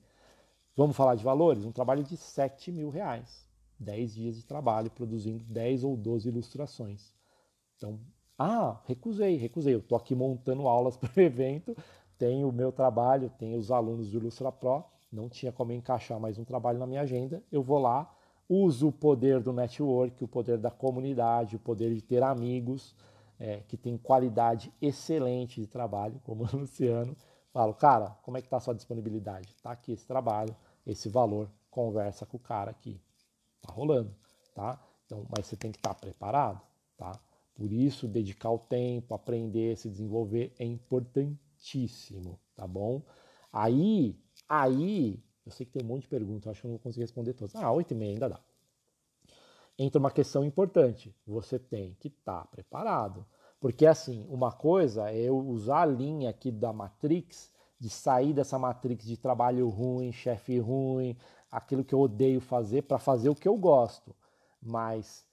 Vamos falar de valores? Um trabalho de 7 mil reais. 10 dias de trabalho produzindo 10 ou 12 ilustrações. Então, ah, recusei, recusei. Eu estou aqui montando aulas para o evento, tenho o meu trabalho, tenho os alunos do Ilustra Pro, não tinha como encaixar mais um trabalho na minha agenda. Eu vou lá, uso o poder do network, o poder da comunidade, o poder de ter amigos é, que têm qualidade excelente de trabalho, como o Luciano. Falo, cara, como é que está a sua disponibilidade? Está aqui esse trabalho, esse valor, conversa com o cara aqui. Tá rolando, tá? Então, mas você tem que estar tá preparado, tá? Por isso, dedicar o tempo, aprender, se desenvolver é importantíssimo, tá bom? Aí, aí, eu sei que tem um monte de perguntas, acho que eu não vou conseguir responder todas. Ah, 8 e meia ainda dá. Entra uma questão importante, você tem que estar tá preparado. Porque, assim, uma coisa é eu usar a linha aqui da Matrix, de sair dessa Matrix de trabalho ruim, chefe ruim, aquilo que eu odeio fazer, para fazer o que eu gosto. Mas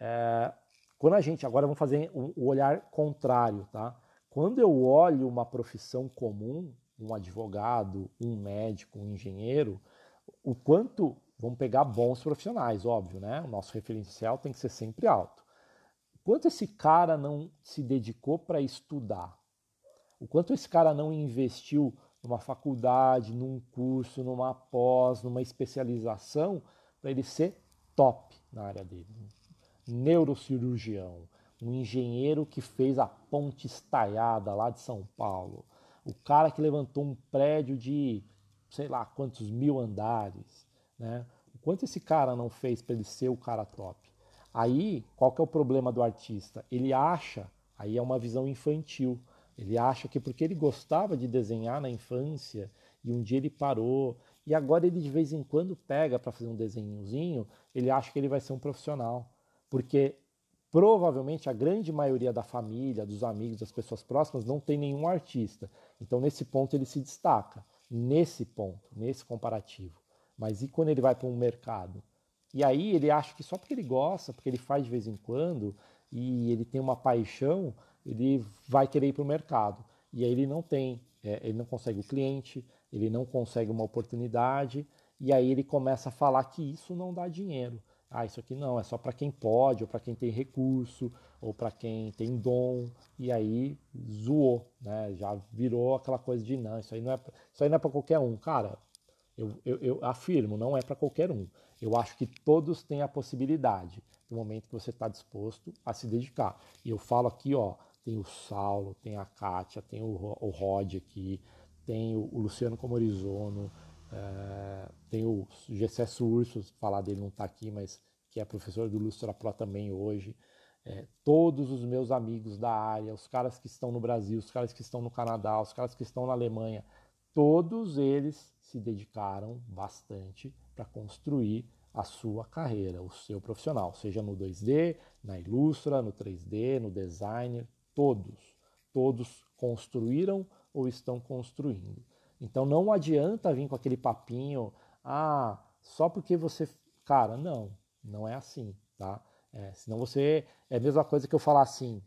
é, quando a gente, agora vamos fazer o um olhar contrário, tá? Quando eu olho uma profissão comum, um advogado, um médico, um engenheiro, o quanto vamos pegar bons profissionais, óbvio, né? O nosso referencial tem que ser sempre alto. O quanto esse cara não se dedicou para estudar? O quanto esse cara não investiu numa faculdade, num curso, numa pós, numa especialização para ele ser top na área dele? neurocirurgião, um engenheiro que fez a ponte estaiada lá de São Paulo, o cara que levantou um prédio de sei lá quantos mil andares, né? O quanto esse cara não fez para ele ser o cara top? Aí, qual que é o problema do artista? Ele acha, aí é uma visão infantil, ele acha que porque ele gostava de desenhar na infância e um dia ele parou e agora ele de vez em quando pega para fazer um desenhozinho, ele acha que ele vai ser um profissional porque provavelmente a grande maioria da família, dos amigos, das pessoas próximas não tem nenhum artista. Então, nesse ponto, ele se destaca, nesse ponto, nesse comparativo. Mas e quando ele vai para um mercado? E aí ele acha que só porque ele gosta, porque ele faz de vez em quando e ele tem uma paixão, ele vai querer ir para o mercado. E aí ele não tem, é, ele não consegue o cliente, ele não consegue uma oportunidade, e aí ele começa a falar que isso não dá dinheiro. Ah, isso aqui não, é só para quem pode, ou para quem tem recurso, ou para quem tem dom. E aí zoou, né? Já virou aquela coisa de não, isso aí não é, isso aí não é para qualquer um. Cara, eu, eu, eu afirmo, não é para qualquer um. Eu acho que todos têm a possibilidade, no momento que você está disposto a se dedicar. E eu falo aqui, ó, tem o Saulo, tem a Kátia, tem o, o Rod aqui, tem o, o Luciano Comorizono. É eh, tem o Gecesso Ursos, falar dele não está aqui, mas que é professor do Lustra Pro também hoje. É, todos os meus amigos da área, os caras que estão no Brasil, os caras que estão no Canadá, os caras que estão na Alemanha, todos eles se dedicaram bastante para construir a sua carreira, o seu profissional, seja no 2D, na Ilustra, no 3D, no designer todos, todos construíram ou estão construindo. Então não adianta vir com aquele papinho, ah, só porque você. Cara, não, não é assim, tá? É, senão você. É a mesma coisa que eu falar assim.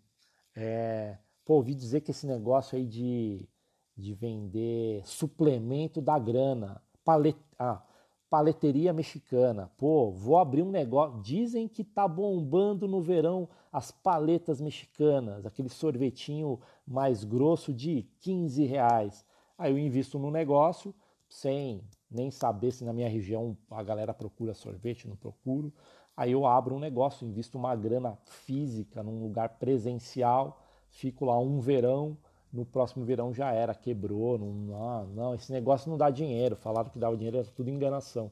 É, pô, ouvi dizer que esse negócio aí de, de vender suplemento da grana, palet, ah, paleteria mexicana. Pô, vou abrir um negócio. Dizem que tá bombando no verão as paletas mexicanas, aquele sorvetinho mais grosso de 15 reais. Aí eu invisto no negócio, 100, nem saber se na minha região a galera procura sorvete, não procuro. Aí eu abro um negócio, invisto uma grana física num lugar presencial, fico lá um verão, no próximo verão já era, quebrou, não, não, ah, não esse negócio não dá dinheiro, falaram que dava dinheiro, era é tudo enganação.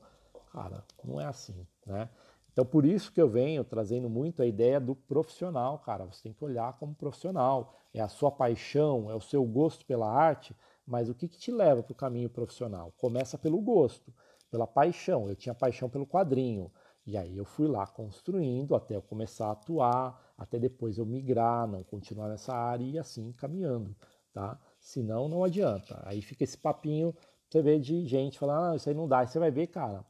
Cara, não é assim, né? Então por isso que eu venho trazendo muito a ideia do profissional, cara, você tem que olhar como profissional, é a sua paixão, é o seu gosto pela arte, mas o que, que te leva para o caminho profissional? Começa pelo gosto, pela paixão. Eu tinha paixão pelo quadrinho. E aí eu fui lá construindo até eu começar a atuar, até depois eu migrar, não continuar nessa área e assim caminhando, tá? Senão não adianta. Aí fica esse papinho, você vê de gente falando, ah, isso aí não dá. Aí você vai ver, cara,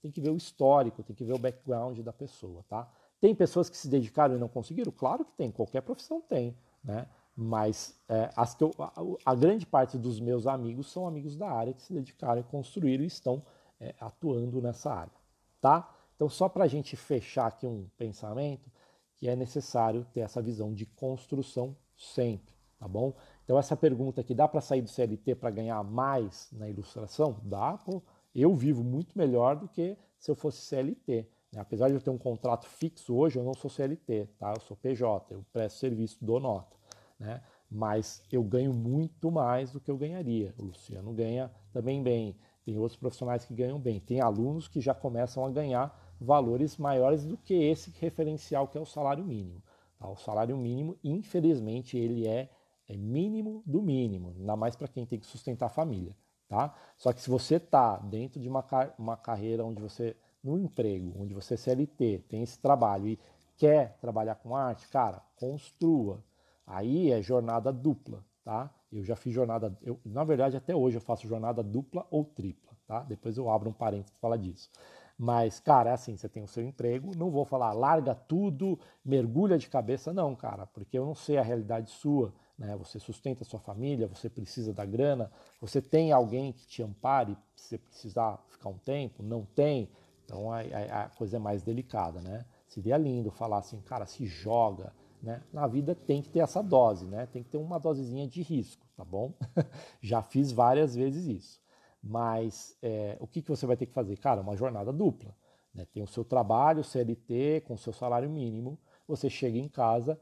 tem que ver o histórico, tem que ver o background da pessoa, tá? Tem pessoas que se dedicaram e não conseguiram? Claro que tem, qualquer profissão tem, né? Mas é, eu, a, a, grande parte dos meus amigos são amigos da área que se dedicaram a construir e estão é, atuando nessa área, tá? Então, só para a gente fechar aqui um pensamento, que é necessário ter essa visão de construção sempre, tá bom? Então, essa pergunta aqui, dá para sair do CLT para ganhar mais na ilustração? Dá, pô. Eu vivo muito melhor do que se eu fosse CLT. Né? Apesar de eu ter um contrato fixo hoje, eu não sou CLT, tá? Eu sou PJ, eu presto serviço, dou nota né? mas eu ganho muito mais do que eu ganharia. O Luciano ganha também bem, tem outros profissionais que ganham bem, tem alunos que já começam a ganhar valores maiores do que esse referencial que é o salário mínimo. Tá? O salário mínimo, infelizmente, ele é, é mínimo do mínimo, ainda mais para quem tem que sustentar a família. Tá? Só que se você está dentro de uma, uma carreira onde você, no emprego, onde você é CLT, tem esse trabalho e quer trabalhar com arte, cara, construa Aí é jornada dupla, tá? Eu já fiz jornada, eu, na verdade até hoje eu faço jornada dupla ou tripla, tá? Depois eu abro um parênteses para falar disso. Mas, cara, é assim, você tem o seu emprego, não vou falar larga tudo, mergulha de cabeça, não, cara, porque eu não sei a realidade sua, né? Você sustenta a sua família, você precisa da grana, você tem alguém que te ampare se precisar ficar um tempo, não tem, então a, a, a coisa é mais delicada, né? Seria lindo falar assim, cara, se joga, né? Na vida tem que ter essa dose, né? Tem que ter uma dosezinha de risco, tá bom? Já fiz várias vezes isso. Mas é, o que, que você vai ter que fazer? Cara, uma jornada dupla. Né? Tem o seu trabalho, CLT, com o seu salário mínimo. Você chega em casa,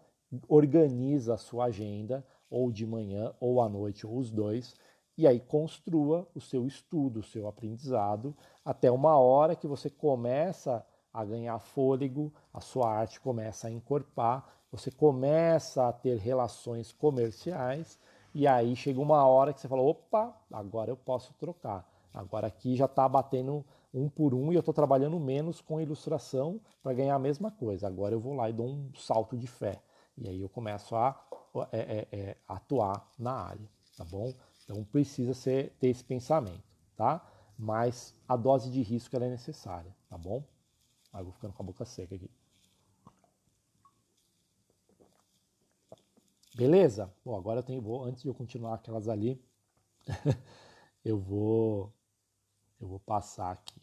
organiza a sua agenda, ou de manhã, ou à noite, ou os dois, e aí construa o seu estudo, o seu aprendizado, até uma hora que você começa a ganhar fôlego, a sua arte começa a encorpar você começa a ter relações comerciais e aí chega uma hora que você fala, opa, agora eu posso trocar. Agora aqui já está batendo um por um e eu estou trabalhando menos com ilustração para ganhar a mesma coisa. Agora eu vou lá e dou um salto de fé. E aí eu começo a é, é, é, atuar na área, tá bom? Então precisa ser, ter esse pensamento, tá? Mas a dose de risco é necessária, tá bom? Aí eu vou ficando com a boca seca aqui. Beleza? Bom, agora eu tenho, vou, antes de eu continuar aquelas ali, eu vou eu vou passar aqui.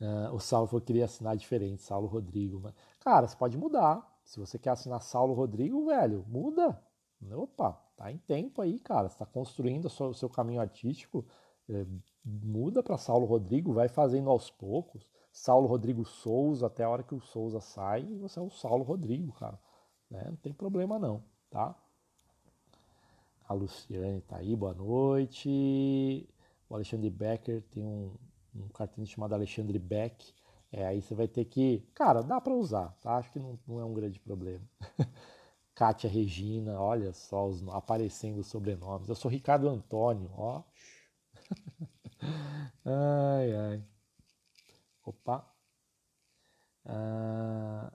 Uh, o Saulo falou que queria assinar diferente, Saulo Rodrigo. Mas, cara, você pode mudar. Se você quer assinar Saulo Rodrigo, velho, muda. Opa, tá em tempo aí, cara. Você tá construindo o seu, o seu caminho artístico. É, muda para Saulo Rodrigo, vai fazendo aos poucos. Saulo Rodrigo Souza, até a hora que o Souza sai, você é o Saulo Rodrigo, cara. Né? Não tem problema não, tá? A Luciane tá aí, boa noite. O Alexandre Becker tem um, um cartão chamado Alexandre Beck. É, aí você vai ter que. Cara, dá para usar, tá? Acho que não, não é um grande problema. Kátia Regina, olha só os, aparecendo os sobrenomes. Eu sou Ricardo Antônio, ó. ai, ai. Opa. Ah,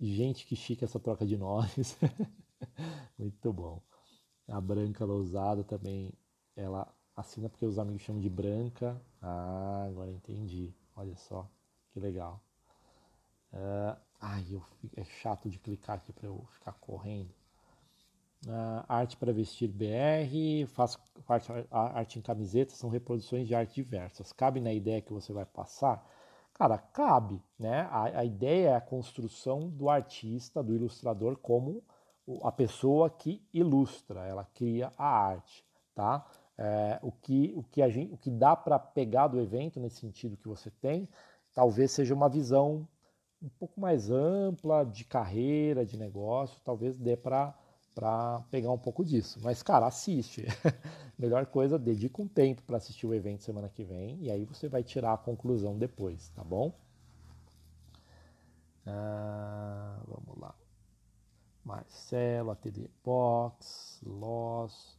Gente, que chique essa troca de nomes. Muito bom. A Branca Lousada também, ela assina porque os amigos chamam de Branca. Ah, agora entendi. Olha só, que legal. Uh, ai, eu, é chato de clicar aqui para eu ficar correndo. Uh, arte para vestir BR, faço parte, arte em camiseta, são reproduções de arte diversas. Cabe na ideia que você vai passar Cara, cabe, né? A, a ideia é a construção do artista, do ilustrador, como a pessoa que ilustra, ela cria a arte, tá? É, o, que, o, que a gente, o que dá para pegar do evento, nesse sentido que você tem, talvez seja uma visão um pouco mais ampla de carreira, de negócio, talvez dê para para pegar um pouco disso. Mas, cara, assiste. Melhor coisa, dedica um tempo para assistir o evento semana que vem e aí você vai tirar a conclusão depois, tá bom? Ah, vamos lá. Marcelo, TD Box, Loss.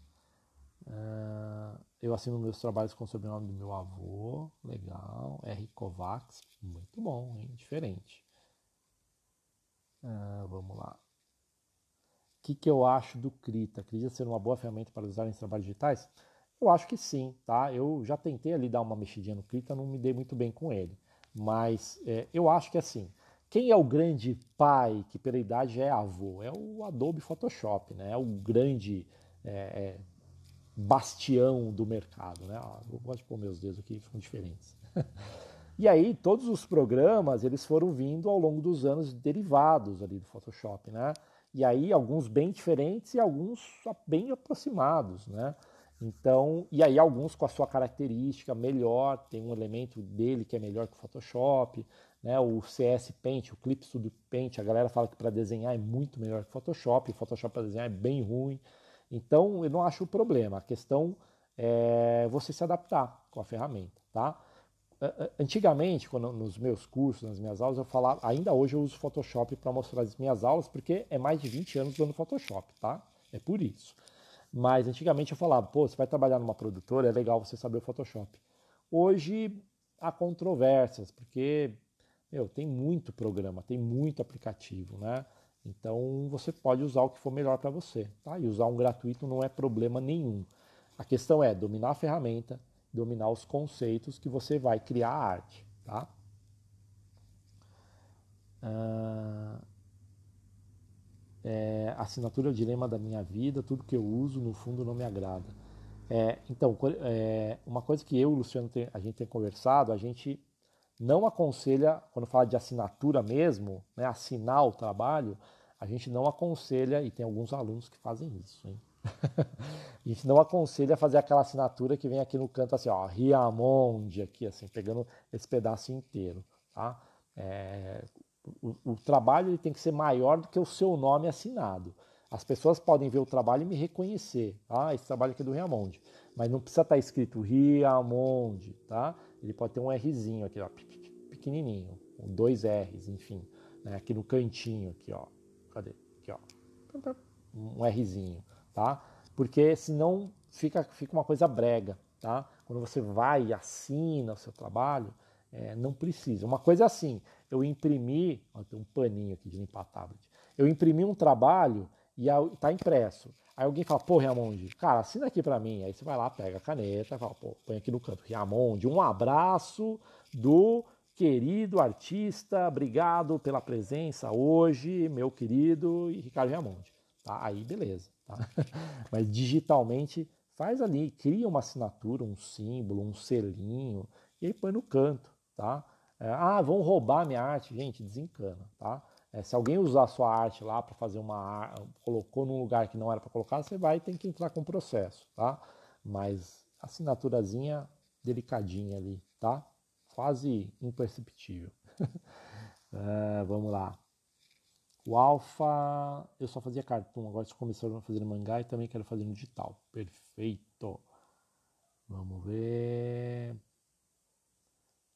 Ah, eu assino meus trabalhos com o sobrenome do meu avô. Legal. R. Kovacs. Muito bom, hein? Diferente. Ah, vamos lá que, que eu acho do Krita? Acredita ser uma boa ferramenta para usar em trabalhos digitais? Eu acho que sim, tá? Eu já tentei ali dar uma mexidinha no Krita, não me dei muito bem com ele. Mas é, eu acho que assim, quem é o grande pai que pela idade é avô? É o Adobe Photoshop, né? É o grande é, é, bastião do mercado, né? Ah, eu gosto de pôr meus dedos aqui, ficam diferentes. e aí todos os programas eles foram vindo ao longo dos anos derivados ali do Photoshop, né? e aí alguns bem diferentes e alguns bem aproximados, né? Então, e aí alguns com a sua característica melhor, tem um elemento dele que é melhor que o Photoshop, né? O CS Paint, o Clip Studio Paint, a galera fala que para desenhar é muito melhor que o Photoshop, o Photoshop para desenhar é bem ruim. Então, eu não acho o problema. A questão é você se adaptar com a ferramenta, tá? antigamente, quando nos meus cursos, nas minhas aulas, eu falava, ainda hoje eu uso Photoshop para mostrar as minhas aulas, porque é mais de 20 anos usando Photoshop, tá? É por isso. Mas antigamente eu falava, pô, você vai trabalhar numa produtora, é legal você saber o Photoshop. Hoje há controvérsias, porque, meu, tem muito programa, tem muito aplicativo, né? Então você pode usar o que for melhor para você, tá? E usar um gratuito não é problema nenhum. A questão é dominar a ferramenta, dominar os conceitos que você vai criar a arte, tá? Ah, é, assinatura é dilema da minha vida, tudo que eu uso no fundo não me agrada. É, então, é, uma coisa que eu e o Luciano tem, a gente tem conversado, a gente não aconselha, quando fala de assinatura mesmo, né, assinar o trabalho, a gente não aconselha, e tem alguns alunos que fazem isso, hein? a gente não aconselha fazer aquela assinatura que vem aqui no canto assim, ó, Riamonde, aqui assim, pegando esse pedaço inteiro, tá? É, o, o, trabalho ele tem que ser maior do que o seu nome assinado. As pessoas podem ver o trabalho e me reconhecer, tá? Esse trabalho aqui é do Riamonde, mas não precisa estar tá escrito Riamonde, tá? Ele pode ter um Rzinho aqui, ó, pequenininho, dois R's, enfim, né? aqui no cantinho, aqui, ó, cadê? Aqui, ó, um Rzinho tá? Porque senão fica, fica uma coisa brega, tá? Quando você vai e assina o seu trabalho, é, não precisa. Uma coisa é assim, eu imprimi, ó, tem um paninho aqui de limpar a tablet, eu imprimi um trabalho e está impresso. Aí alguém fala, pô, Riamonde, cara, assina aqui para mim. Aí você vai lá, pega a caneta, fala, pô, põe aqui no canto, Riamonde, um abraço do querido artista, obrigado pela presença hoje, meu querido e Ricardo Riamonde. Tá? Aí beleza tá? mas digitalmente faz ali, cria uma assinatura, um símbolo, um selinho e aí põe no canto, tá? É, ah, vão roubar minha arte, gente, desencana, tá? É, se alguém usar a sua arte lá para fazer uma colocou num lugar que não era para colocar, você vai tem que entrar com processo, tá? Mas assinaturazinha delicadinha ali, tá? Quase imperceptível. uh, vamos lá. O Alpha, eu só fazia cartoon, agora eles começaram a fazer mangá e também quero fazer no digital. Perfeito. Vamos ver.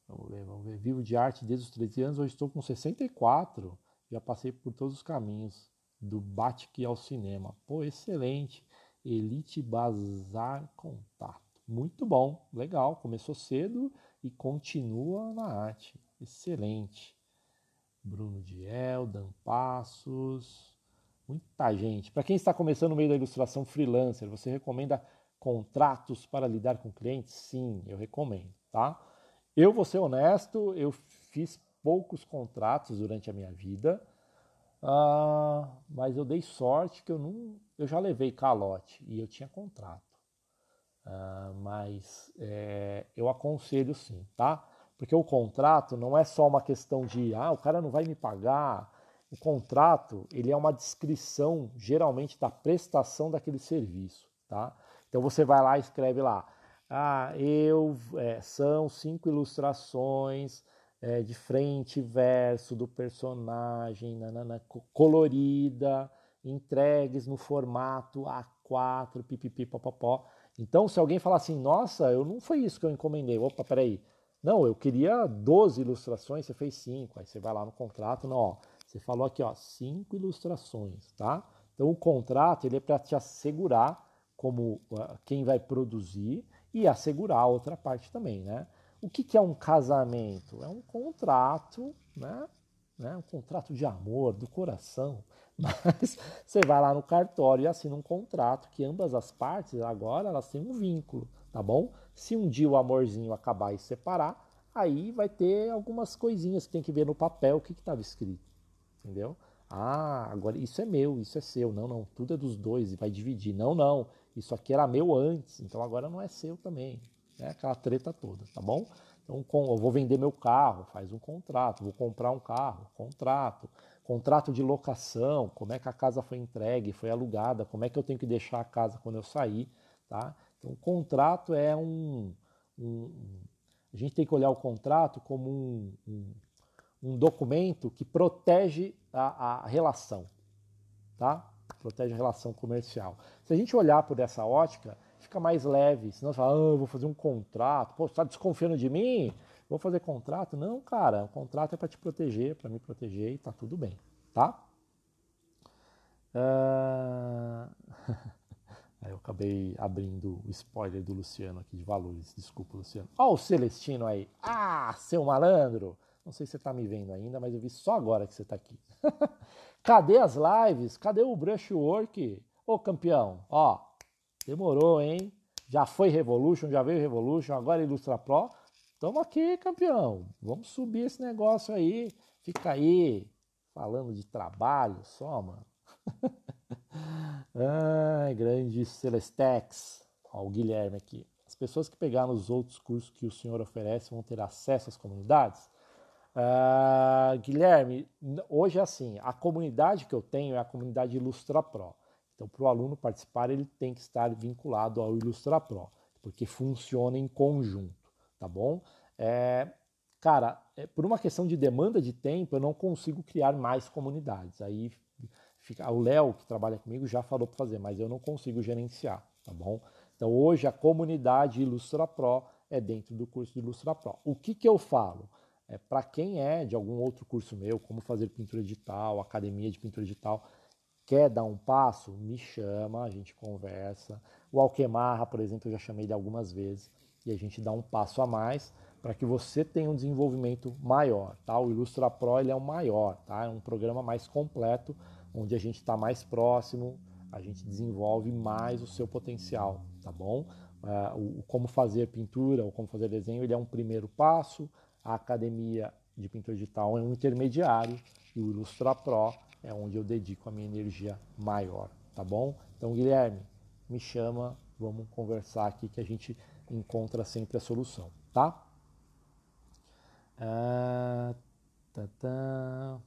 Vamos ver, vamos ver. Vivo de arte desde os 13 anos, hoje estou com 64. Já passei por todos os caminhos, do Batic ao cinema. Pô, excelente. Elite Bazar Contato. Muito bom, legal. Começou cedo e continua na arte. Excelente. Bruno Diel, Dan Passos, muita gente. Para quem está começando no meio da ilustração freelancer, você recomenda contratos para lidar com clientes? Sim, eu recomendo, tá? Eu vou ser honesto, eu fiz poucos contratos durante a minha vida, uh, mas eu dei sorte que eu não, eu já levei calote e eu tinha contrato. Uh, mas é, eu aconselho sim, tá? Porque o contrato não é só uma questão de, ah, o cara não vai me pagar. O contrato, ele é uma descrição, geralmente, da prestação daquele serviço, tá? Então você vai lá e escreve lá, ah, eu, é, são cinco ilustrações é, de frente e verso do personagem, nanana, colorida, entregues no formato A4, pipipi, popopó. Então, se alguém falar assim, nossa, eu não foi isso que eu encomendei, opa, peraí, não, eu queria 12 ilustrações, você fez 5. Aí você vai lá no contrato, não, ó, você falou aqui, ó, 5 ilustrações, tá? Então o contrato, ele é para te assegurar como uh, quem vai produzir e assegurar a outra parte também, né? O que, que é um casamento? É um contrato, né? né? Um contrato de amor, do coração. Mas você vai lá no cartório e assina um contrato que ambas as partes agora elas têm um vínculo tá bom? Se um dia o amorzinho acabar e separar, aí vai ter algumas coisinhas que tem que ver no papel o que estava escrito, entendeu? Ah, agora isso é meu, isso é seu. Não, não, tudo é dos dois e vai dividir. Não, não, isso aqui era meu antes, então agora não é seu também. É né? aquela treta toda, tá bom? Então, com, eu vou vender meu carro, faz um contrato. Vou comprar um carro, contrato. Contrato de locação, como é que a casa foi entregue, foi alugada, como é que eu tenho que deixar a casa quando eu sair, tá? Então, o contrato é um, um, A gente tem que olhar o contrato como um, um, um documento que protege a, a, relação, tá? Protege a relação comercial. Se a gente olhar por essa ótica, fica mais leve. Senão você fala, ah, vou fazer um contrato, pô, você está desconfiando de mim? Vou fazer contrato? Não, cara, o contrato é para te proteger, para me proteger e tá tudo bem, tá? Uh... Eu acabei abrindo o spoiler do Luciano aqui de valores. Desculpa, Luciano. Ó, o Celestino aí. Ah, seu malandro! Não sei se você tá me vendo ainda, mas eu vi só agora que você está aqui. Cadê as lives? Cadê o brushwork? Ô campeão, ó, demorou, hein? Já foi Revolution, já veio Revolution, agora é Ilustra Pro. Tamo aqui, campeão. Vamos subir esse negócio aí. Fica aí falando de trabalho só, mano. Ai, grande Celestex. Ó, o Guilherme aqui. As pessoas que pegaram os outros cursos que o senhor oferece vão ter acesso às comunidades? Uh, Guilherme, hoje é assim, a comunidade que eu tenho é a comunidade Ilustra então, Pro. Então, para o aluno participar, ele tem que estar vinculado ao Ilustra Pro, porque funciona em conjunto, tá bom? É, cara, é, por uma questão de demanda de tempo, eu não consigo criar mais comunidades. Aí fica, o Léo que trabalha comigo já falou para fazer, mas eu não consigo gerenciar, tá bom? Então hoje a comunidade Ilustra Pro é dentro do curso de Ilustra Pro. O que, que eu falo? É, para quem é de algum outro curso meu, como fazer pintura digital, academia de pintura digital, quer dar um passo, me chama, a gente conversa. O Alquemarra, por exemplo, eu já chamei ele algumas vezes e a gente dá um passo a mais para que você tenha um desenvolvimento maior, tá? O Ilustra Pro ele é o maior, tá? É um programa mais completo onde a gente está mais próximo, a gente desenvolve mais o seu potencial, tá bom? Uh, o, como fazer pintura, o como fazer desenho, ele é um primeiro passo. A academia de pintura digital é um intermediário e o Ilustra Pro é onde eu dedico a minha energia maior, tá bom? Então, Guilherme, me chama, vamos conversar aqui que a gente encontra sempre a solução, tá? Uh, tá, tá.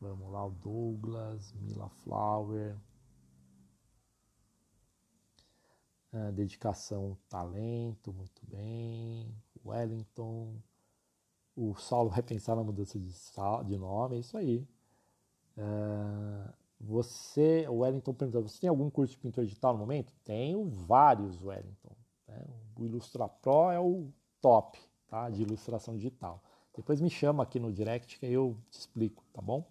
Vamos lá, o Douglas, Mila Flower. Ah, dedicação, talento, muito bem. Wellington. O Saulo vai pensar na mudança de, de nome, é isso aí. Ah, você, o Wellington pergunta você tem algum curso de pintura digital no momento? Tenho vários, Wellington. Né? O Ilustra Pro é o top tá? de ilustração digital. Depois me chama aqui no direct que eu te explico, tá bom?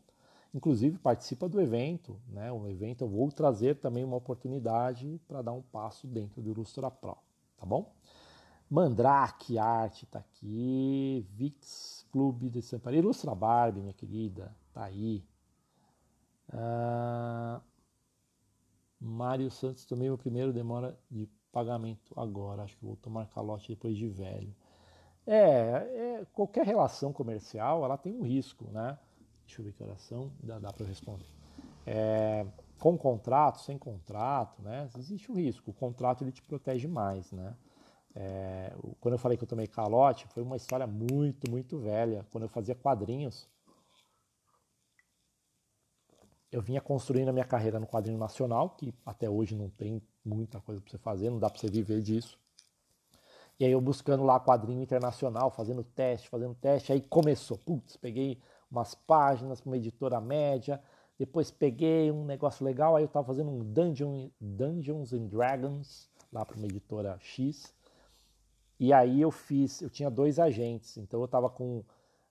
inclusive participa do evento, né? O evento eu vou trazer também uma oportunidade para dar um passo dentro do Ilustra Pro, tá bom? Mandrake Arte tá aqui, Vix Clube de Paulo, Ilustra Barbie, minha querida, tá aí. Uh, Mário Santos também, meu primeiro demora de pagamento agora, acho que vou tomar calote depois de velho. É, é, qualquer relação comercial ela tem um risco, né? Deixa eu ver que oração dá, dá para eu responder. É, com contrato, sem contrato, né? Existe o risco. O contrato ele te protege mais, né? É, quando eu falei que eu tomei calote, foi uma história muito, muito velha. Quando eu fazia quadrinhos, eu vinha construindo a minha carreira no quadrinho nacional, que até hoje não tem muita coisa para você fazer, não dá para você viver disso. E aí eu buscando lá quadrinho internacional, fazendo teste, fazendo teste, aí começou. Putz, peguei umas páginas para uma editora média. Depois peguei um negócio legal, aí eu estava fazendo um Dungeon, Dungeons and Dragons lá para uma editora X. E aí eu fiz, eu tinha dois agentes, então eu estava com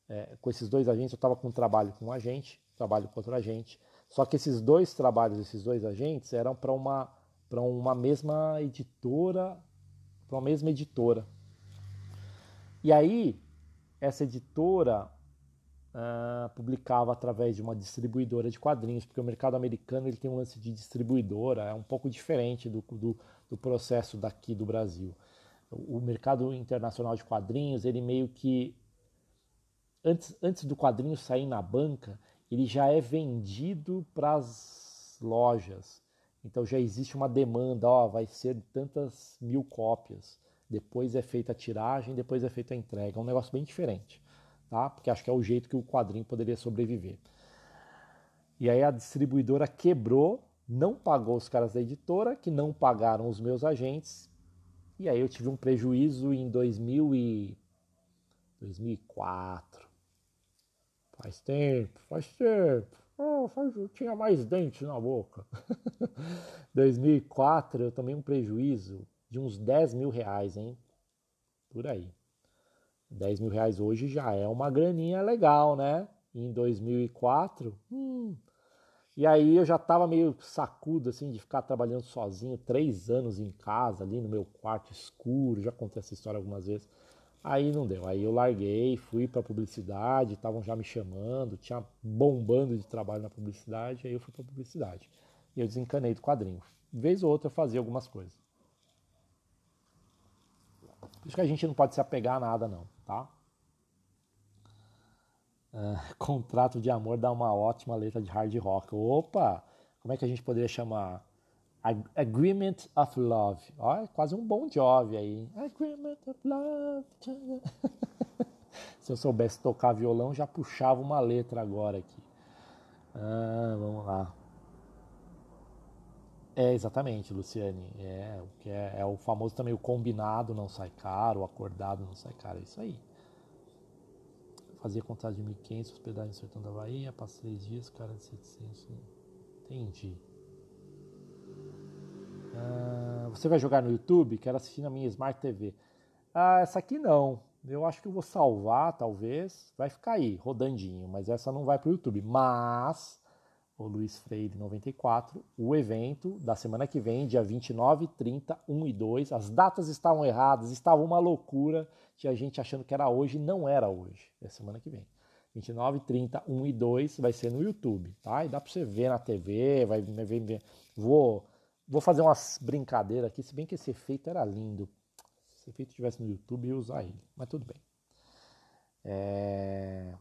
é, com esses dois agentes, eu estava com um trabalho com um agente, trabalho com outro agente. Só que esses dois trabalhos, esses dois agentes, eram para uma para uma mesma editora, para uma mesma editora. E aí essa editora uh, publicava através de uma distribuidora de quadrinhos, porque o mercado americano ele tem um lance de distribuidora, é um pouco diferente do, do, do processo daqui do Brasil. O, o mercado internacional de quadrinhos, ele meio que. Antes, antes do quadrinho sair na banca, ele já é vendido para as lojas. Então já existe uma demanda, ó, vai ser tantas mil cópias. Depois é feita a tiragem, depois é feita a entrega. É um negócio bem diferente tá? Porque acho que é o jeito que o quadrinho poderia sobreviver. E aí a distribuidora quebrou, não pagou os caras da editora, que não pagaram os meus agentes. E aí eu tive um prejuízo em 2000 e 2004. Faz tempo, faz tempo. Oh, faz... tinha mais dentes na boca. 2004 eu tomei um prejuízo de uns 10 mil reais, hein? Por aí. 10 mil reais hoje já é uma graninha legal, né? Em 2004, hum. E aí eu já estava meio sacudo, assim, de ficar trabalhando sozinho, três anos em casa, ali no meu quarto escuro, já contei essa história algumas vezes. Aí não deu, aí eu larguei, fui para publicidade, estavam já me chamando, tinha bombando de trabalho na publicidade, aí eu fui para publicidade. E eu desencanei do quadrinho. Vez ou outra eu fazia algumas coisas. Por isso que a gente não pode se apegar a nada, não tá? Uh, contrato de amor dá uma ótima letra de hard rock. Opa! Como é que a gente poderia chamar? Ag Agreement of Love. Ó, é quase um bom job aí. Agreement of Love. Se eu soubesse tocar violão, já puxava uma letra agora aqui. Ah, vamos lá. É, exatamente, Luciane. É, o que é, é o famoso também, o combinado não sai caro, o acordado não sai caro, é isso aí. Fazia contato de 1.500, hospedagem no Sertão da Bahia, passa três dias, cara de 700. Né? Entendi. Ah, você vai jogar no YouTube? Quero assistir na minha Smart TV. Ah, essa aqui não. Eu acho que eu vou salvar, talvez. Vai ficar aí, rodandinho, mas essa não vai para o YouTube. Mas o Luiz Freire 94, o evento da semana que vem, dia 29, 30, 1 e 2. As datas estavam erradas, estava uma loucura, tinha gente achando que era hoje, não era hoje, é semana que vem. 29, 30, 1 e 2 vai ser no YouTube, tá? E dá pra você ver na TV, vai ver, ver. Vou, vou fazer umas brincadeiras aqui, se bem que esse efeito era lindo. Se esse efeito estivesse no YouTube, eu ia usar ele, mas tudo bem. É...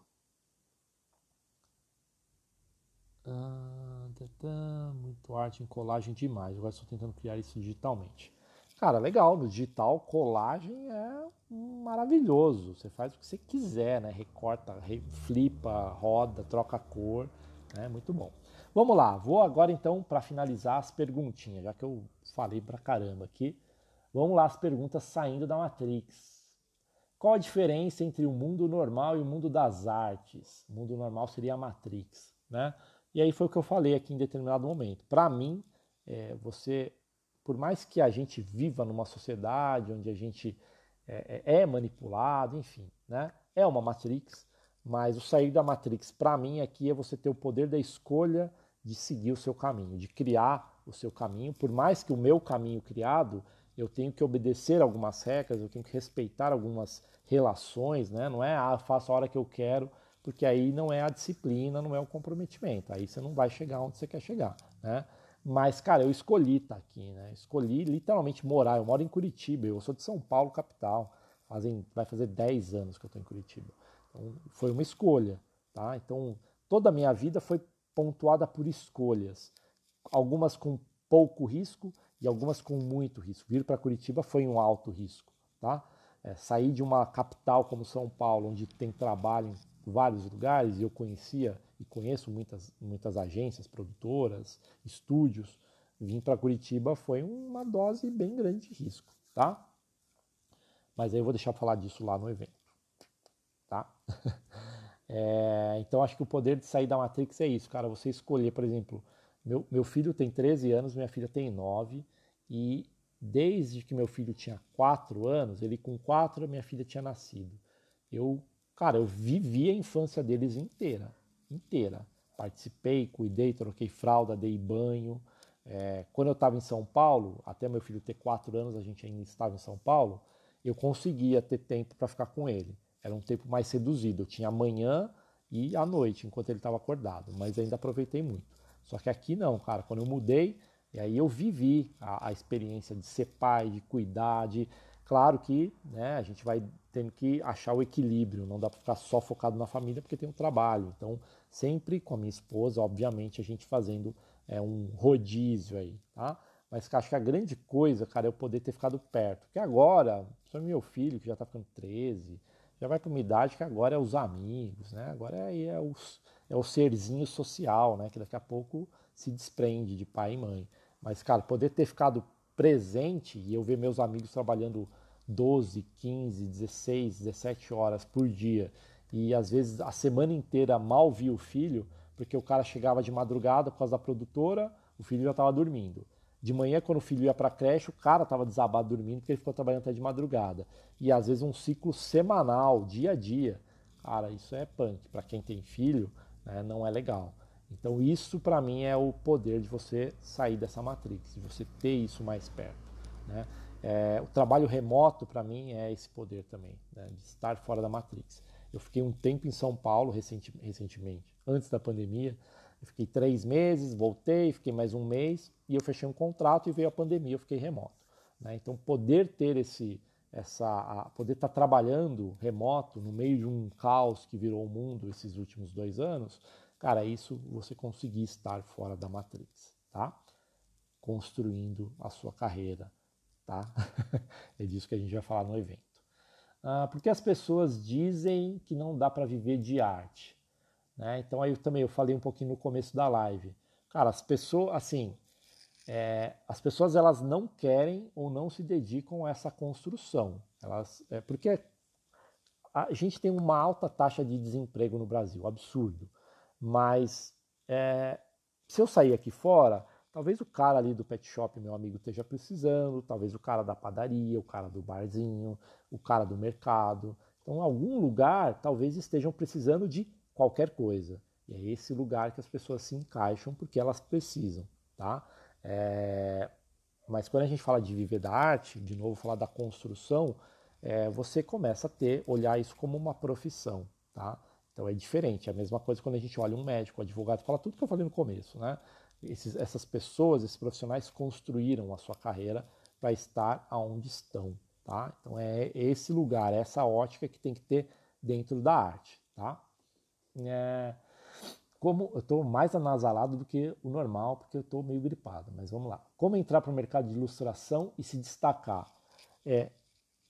Muito arte em colagem demais. Agora estou tentando criar isso digitalmente. Cara, legal, no digital, colagem é maravilhoso. Você faz o que você quiser, né? Recorta, flipa, roda, troca a cor. Né? Muito bom. Vamos lá, vou agora então para finalizar as perguntinhas, já que eu falei pra caramba aqui. Vamos lá, as perguntas saindo da Matrix. Qual a diferença entre o mundo normal e o mundo das artes? O mundo normal seria a Matrix, né? E aí foi o que eu falei aqui em determinado momento. Para mim, é, você, por mais que a gente viva numa sociedade onde a gente é, é, é manipulado, enfim, né? É uma matrix, mas o sair da matrix para mim aqui é você ter o poder da escolha de seguir o seu caminho, de criar o seu caminho. Por mais que o meu caminho criado, eu tenho que obedecer algumas regras, eu tenho que respeitar algumas relações, né? Não é ah, faço a hora que eu quero porque aí não é a disciplina, não é o comprometimento, aí você não vai chegar onde você quer chegar, né? Mas, cara, eu escolhi estar tá aqui, né? Escolhi literalmente morar. Eu moro em Curitiba, eu sou de São Paulo, capital. Fazem, vai fazer 10 anos que eu estou em Curitiba. Então, foi uma escolha, tá? Então, toda a minha vida foi pontuada por escolhas. Algumas com pouco risco e algumas com muito risco. Vir para Curitiba foi um alto risco, tá? É, sair de uma capital como São Paulo, onde tem trabalho vários lugares, e eu conhecia e conheço muitas, muitas agências, produtoras, estúdios. Vim para Curitiba foi uma dose bem grande de risco, tá? Mas aí eu vou deixar falar disso lá no evento, tá? é, então acho que o poder de sair da Matrix é isso, cara. Você escolher, por exemplo, meu, meu filho tem 13 anos, minha filha tem 9, e desde que meu filho tinha 4 anos, ele com 4, minha filha tinha nascido. Eu Cara, eu vivi a infância deles inteira, inteira. Participei, cuidei, troquei fralda, dei banho. É, quando eu estava em São Paulo, até meu filho ter quatro anos, a gente ainda estava em São Paulo, eu conseguia ter tempo para ficar com ele. Era um tempo mais reduzido. Eu tinha manhã e à noite, enquanto ele estava acordado, mas ainda aproveitei muito. Só que aqui não, cara. Quando eu mudei, e aí eu vivi a, a experiência de ser pai, de cuidar, de... Claro que né, a gente vai tem que achar o equilíbrio, não dá para ficar só focado na família porque tem o um trabalho. Então, sempre com a minha esposa, obviamente, a gente fazendo é, um rodízio aí, tá? Mas acho que a grande coisa, cara, é eu poder ter ficado perto. Porque agora, só meu filho, que já tá ficando 13, já vai para uma idade que agora é os amigos, né? Agora é, é, os, é o serzinho social, né? Que daqui a pouco se desprende de pai e mãe. Mas, cara, poder ter ficado presente e eu ver meus amigos trabalhando 12, 15, 16, 17 horas por dia e às vezes a semana inteira mal via o filho, porque o cara chegava de madrugada por causa da produtora, o filho já estava dormindo. De manhã, quando o filho ia para a creche, o cara estava desabado dormindo porque ele ficou trabalhando até de madrugada. E às vezes um ciclo semanal, dia a dia. Cara, isso é punk. Para quem tem filho, né, não é legal. Então, isso para mim é o poder de você sair dessa matrix, de você ter isso mais perto. Né? É, o trabalho remoto, para mim, é esse poder também, né, de estar fora da Matrix. Eu fiquei um tempo em São Paulo recenti recentemente, antes da pandemia. Eu fiquei três meses, voltei, fiquei mais um mês e eu fechei um contrato e veio a pandemia, eu fiquei remoto. Né? Então, poder ter esse, essa, poder estar tá trabalhando remoto no meio de um caos que virou o mundo esses últimos dois anos, cara, isso você conseguir estar fora da matrix tá? Construindo a sua carreira, tá? é disso que a gente vai falar no evento. Ah, porque as pessoas dizem que não dá para viver de arte, né? Então aí também eu falei um pouquinho no começo da live, cara, as pessoas, assim, é, as pessoas elas não querem ou não se dedicam a essa construção, elas, é, porque a gente tem uma alta taxa de desemprego no Brasil, absurdo, mas é, se eu sair aqui fora Talvez o cara ali do pet shop, meu amigo, esteja precisando, talvez o cara da padaria, o cara do barzinho, o cara do mercado. Então, em algum lugar, talvez estejam precisando de qualquer coisa. E é esse lugar que as pessoas se encaixam porque elas precisam, tá? É... Mas quando a gente fala de viver da arte, de novo falar da construção, é... você começa a ter, olhar isso como uma profissão, tá? Então é diferente. É a mesma coisa quando a gente olha um médico, um advogado, fala tudo que eu falei no começo, né? esses, essas pessoas, esses profissionais construíram a sua carreira para estar aonde estão, tá? Então é esse lugar, é essa ótica que tem que ter dentro da arte, tá? É, como eu estou mais anasalado do que o normal, porque eu estou meio gripado, mas vamos lá. Como entrar para o mercado de ilustração e se destacar? É,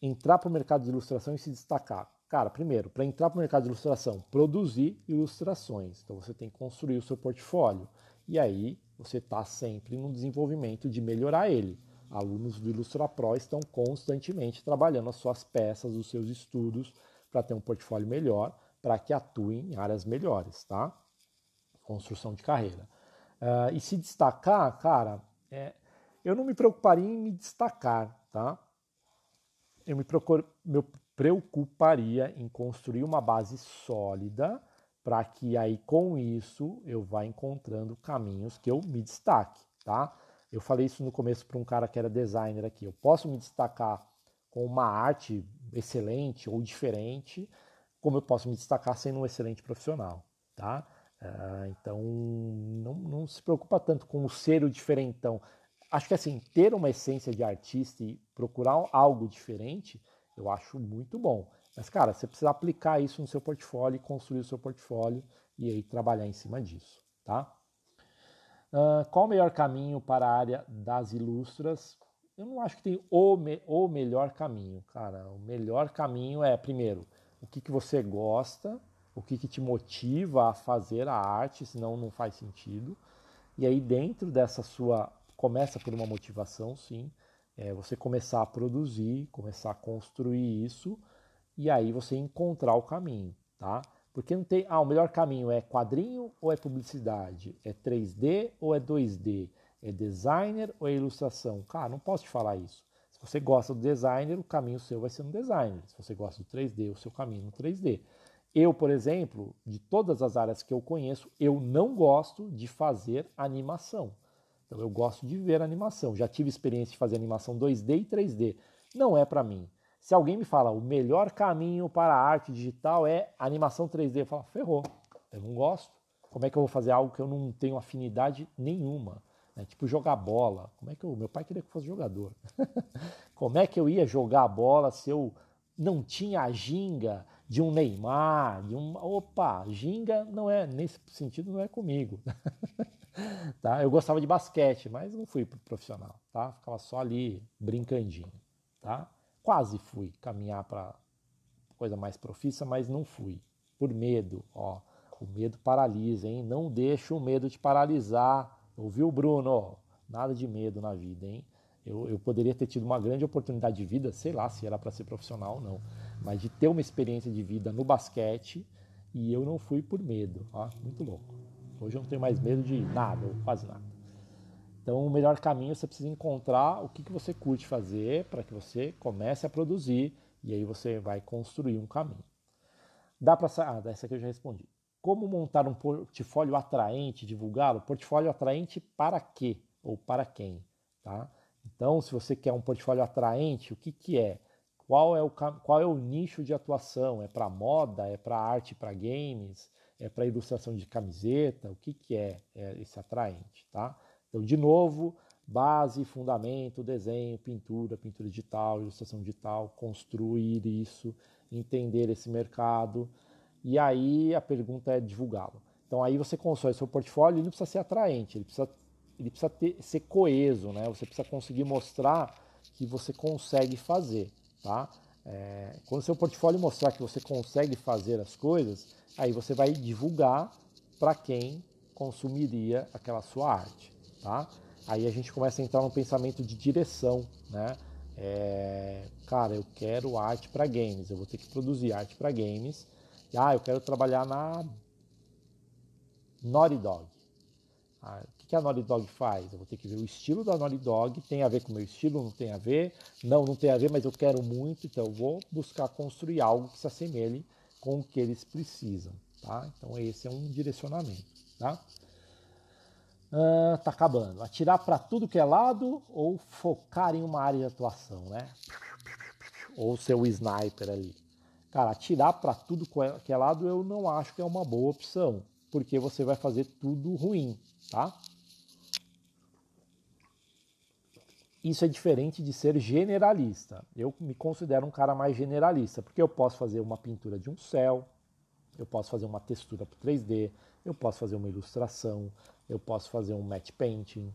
entrar para o mercado de ilustração e se destacar. Cara, primeiro, para entrar para o mercado de ilustração, produzir ilustrações. Então você tem que construir o seu portfólio. E aí você está sempre no desenvolvimento de melhorar ele. Alunos do Ilustra Pro estão constantemente trabalhando as suas peças, os seus estudos, para ter um portfólio melhor, para que atuem em áreas melhores, tá? Construção de carreira. Uh, e se destacar, cara, é, eu não me preocuparia em me destacar, tá? Eu me, procuro, me preocuparia em construir uma base sólida para que aí com isso eu vá encontrando caminhos que eu me destaque, tá? Eu falei isso no começo para um cara que era designer aqui. Eu posso me destacar com uma arte excelente ou diferente, como eu posso me destacar sendo um excelente profissional, tá? É, então não, não se preocupa tanto com o ser o diferentão. Acho que assim, ter uma essência de artista e procurar algo diferente, eu acho muito bom. Mas, cara, você precisa aplicar isso no seu portfólio, construir o seu portfólio e aí trabalhar em cima disso, tá? Uh, qual o melhor caminho para a área das ilustras? Eu não acho que tem o, me o melhor caminho, cara. O melhor caminho é, primeiro, o que, que você gosta, o que, que te motiva a fazer a arte, senão não faz sentido. E aí, dentro dessa sua. Começa por uma motivação, sim. É você começar a produzir, começar a construir isso e aí você encontrar o caminho, tá? Porque não tem, ah, o melhor caminho é quadrinho ou é publicidade? É 3D ou é 2D? É designer ou é ilustração? Cara, não posso te falar isso. Se você gosta do designer, o caminho seu vai ser no designer. Se você gosta do 3D, o seu caminho é no 3D. Eu, por exemplo, de todas as áreas que eu conheço, eu não gosto de fazer animação. Então eu gosto de ver animação. Já tive experiência de fazer animação 2D e 3D. Não é para mim. Se alguém me fala, o melhor caminho para a arte digital é animação 3D, eu falo, ferrou, eu não gosto. Como é que eu vou fazer algo que eu não tenho afinidade nenhuma? Né? Tipo jogar bola. Como é que eu, meu pai queria que eu fosse jogador? Como é que eu ia jogar bola se eu não tinha a ginga de um Neymar, de um, opa, ginga não é nesse sentido não é comigo. tá? Eu gostava de basquete, mas não fui profissional, tá? Ficava só ali brincandinho, tá? quase fui caminhar para coisa mais profissa, mas não fui, por medo, ó. O medo paralisa, hein? Não deixa o medo te paralisar. Ouviu, Bruno? Nada de medo na vida, hein? Eu, eu poderia ter tido uma grande oportunidade de vida, sei lá se era para ser profissional ou não, mas de ter uma experiência de vida no basquete e eu não fui por medo. Ó, muito louco. Hoje eu não tenho mais medo de nada, quase nada. Então, o melhor caminho é você precisa encontrar o que, que você curte fazer para que você comece a produzir e aí você vai construir um caminho. Dá para ah, essa aqui eu já respondi. Como montar um portfólio atraente, divulgá-lo? Portfólio atraente para quê ou para quem, tá? Então, se você quer um portfólio atraente, o que, que é? Qual é, o, qual é o nicho de atuação? É para moda? É para arte? Para games? É para ilustração de camiseta? O que, que é, é esse atraente? Tá? Então, de novo, base, fundamento, desenho, pintura, pintura digital, ilustração digital, construir isso, entender esse mercado. E aí a pergunta é divulgá-lo. Então aí você constrói seu portfólio, ele não precisa ser atraente, ele precisa, ele precisa ter, ser coeso, né? Você precisa conseguir mostrar que você consegue fazer, tá? É, quando seu portfólio mostrar que você consegue fazer as coisas, aí você vai divulgar para quem consumiria aquela sua arte tá? Aí a gente começa a entrar no pensamento de direção, né? É, cara, eu quero arte para games, eu vou ter que produzir arte para games. Ah, eu quero trabalhar na Naughty Dog. Ah, o que a Naughty Dog faz? Eu vou ter que ver o estilo da Naughty Dog, tem a ver com o meu estilo, não tem a ver? Não, não tem a ver, mas eu quero muito, então eu vou buscar construir algo que se assemelhe com o que eles precisam, tá? Então esse é um direcionamento, tá? Ah, tá acabando. Atirar para tudo que é lado ou focar em uma área de atuação, né? Ou ser o sniper ali. Cara, atirar para tudo é, que é lado eu não acho que é uma boa opção, porque você vai fazer tudo ruim, tá? Isso é diferente de ser generalista. Eu me considero um cara mais generalista, porque eu posso fazer uma pintura de um céu, eu posso fazer uma textura para 3D, eu posso fazer uma ilustração, eu posso fazer um matte painting.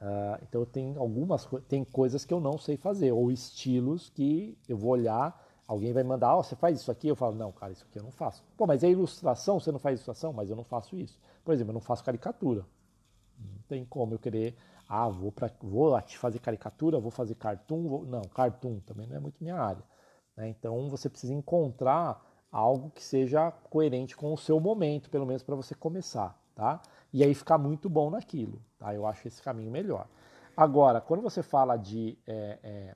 Uh, então tem algumas tem coisas que eu não sei fazer ou estilos que eu vou olhar alguém vai mandar oh, você faz isso aqui eu falo não cara isso aqui eu não faço pô mas é ilustração você não faz ilustração mas eu não faço isso por exemplo eu não faço caricatura não tem como eu querer ah vou para vou fazer caricatura vou fazer cartoon vou... não cartoon também não é muito minha área né? então você precisa encontrar algo que seja coerente com o seu momento, pelo menos para você começar, tá? E aí ficar muito bom naquilo, tá? Eu acho esse caminho melhor. Agora, quando você fala de. É, é,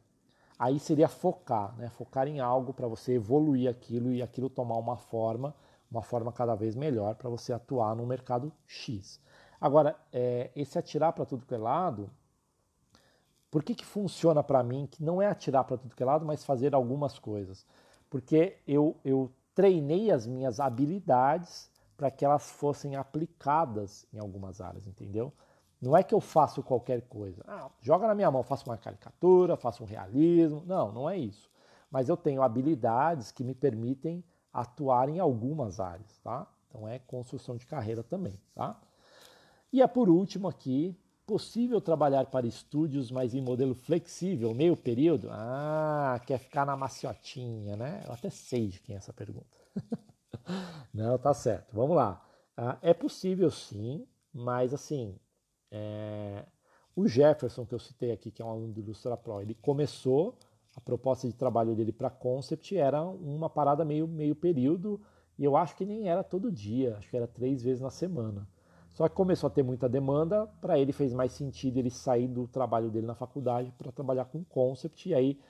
aí seria focar, né? Focar em algo para você evoluir aquilo e aquilo tomar uma forma, uma forma cada vez melhor para você atuar no mercado X. Agora, é, esse atirar para tudo que é lado, por que, que funciona para mim que não é atirar para tudo que é lado, mas fazer algumas coisas? Porque eu, eu treinei as minhas habilidades para que elas fossem aplicadas em algumas áreas, entendeu? Não é que eu faço qualquer coisa. Ah, joga na minha mão, faço uma caricatura, faço um realismo. Não, não é isso. Mas eu tenho habilidades que me permitem atuar em algumas áreas, tá? Então é construção de carreira também, tá? E é por último aqui, possível trabalhar para estúdios, mas em modelo flexível, meio período? Ah, quer ficar na maciotinha, né? Eu até sei de quem é essa pergunta. Não, tá certo. Vamos lá. Ah, é possível sim, mas assim, é... o Jefferson que eu citei aqui, que é um aluno do Ilustra Pro, ele começou, a proposta de trabalho dele para Concept era uma parada meio, meio período, e eu acho que nem era todo dia, acho que era três vezes na semana. Só que começou a ter muita demanda, para ele fez mais sentido ele sair do trabalho dele na faculdade para trabalhar com concept, e aí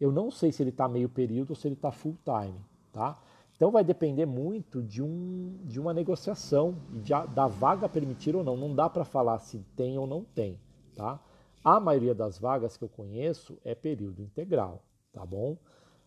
eu não sei se ele está meio período ou se ele está full time, tá? Então vai depender muito de, um, de uma negociação de, da vaga permitir ou não. Não dá para falar se tem ou não tem, tá? A maioria das vagas que eu conheço é período integral, tá bom?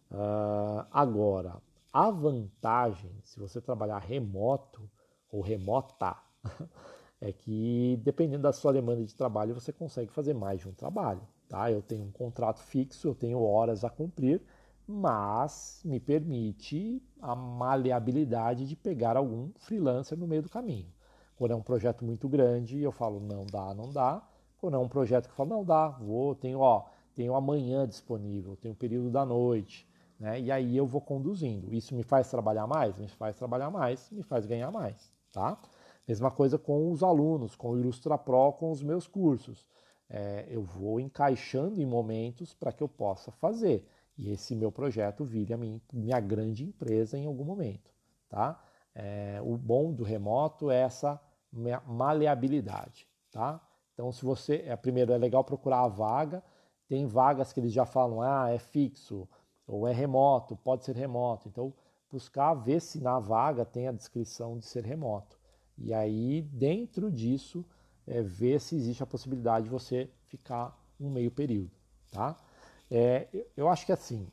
Uh, agora, a vantagem, se você trabalhar remoto ou remota, é que dependendo da sua demanda de trabalho, você consegue fazer mais de um trabalho. Tá? Eu tenho um contrato fixo, eu tenho horas a cumprir, mas me permite a maleabilidade de pegar algum freelancer no meio do caminho. Quando é um projeto muito grande, eu falo não dá, não dá. Quando é um projeto que eu falo não dá, vou, tenho, ó, tenho amanhã disponível, tenho o período da noite, né? E aí eu vou conduzindo. Isso me faz trabalhar mais, me faz trabalhar mais, me faz ganhar mais, tá? Mesma coisa com os alunos, com o Ilustra Pro, com os meus cursos. É, eu vou encaixando em momentos para que eu possa fazer e esse meu projeto vire a minha, minha grande empresa em algum momento, tá? É, o bom do remoto é essa maleabilidade, tá? Então, se você, é, primeiro, é legal procurar a vaga. Tem vagas que eles já falam, ah, é fixo ou é remoto, pode ser remoto. Então, buscar ver se na vaga tem a descrição de ser remoto. E aí, dentro disso, é, ver se existe a possibilidade de você ficar um meio período, tá? É, eu acho que assim,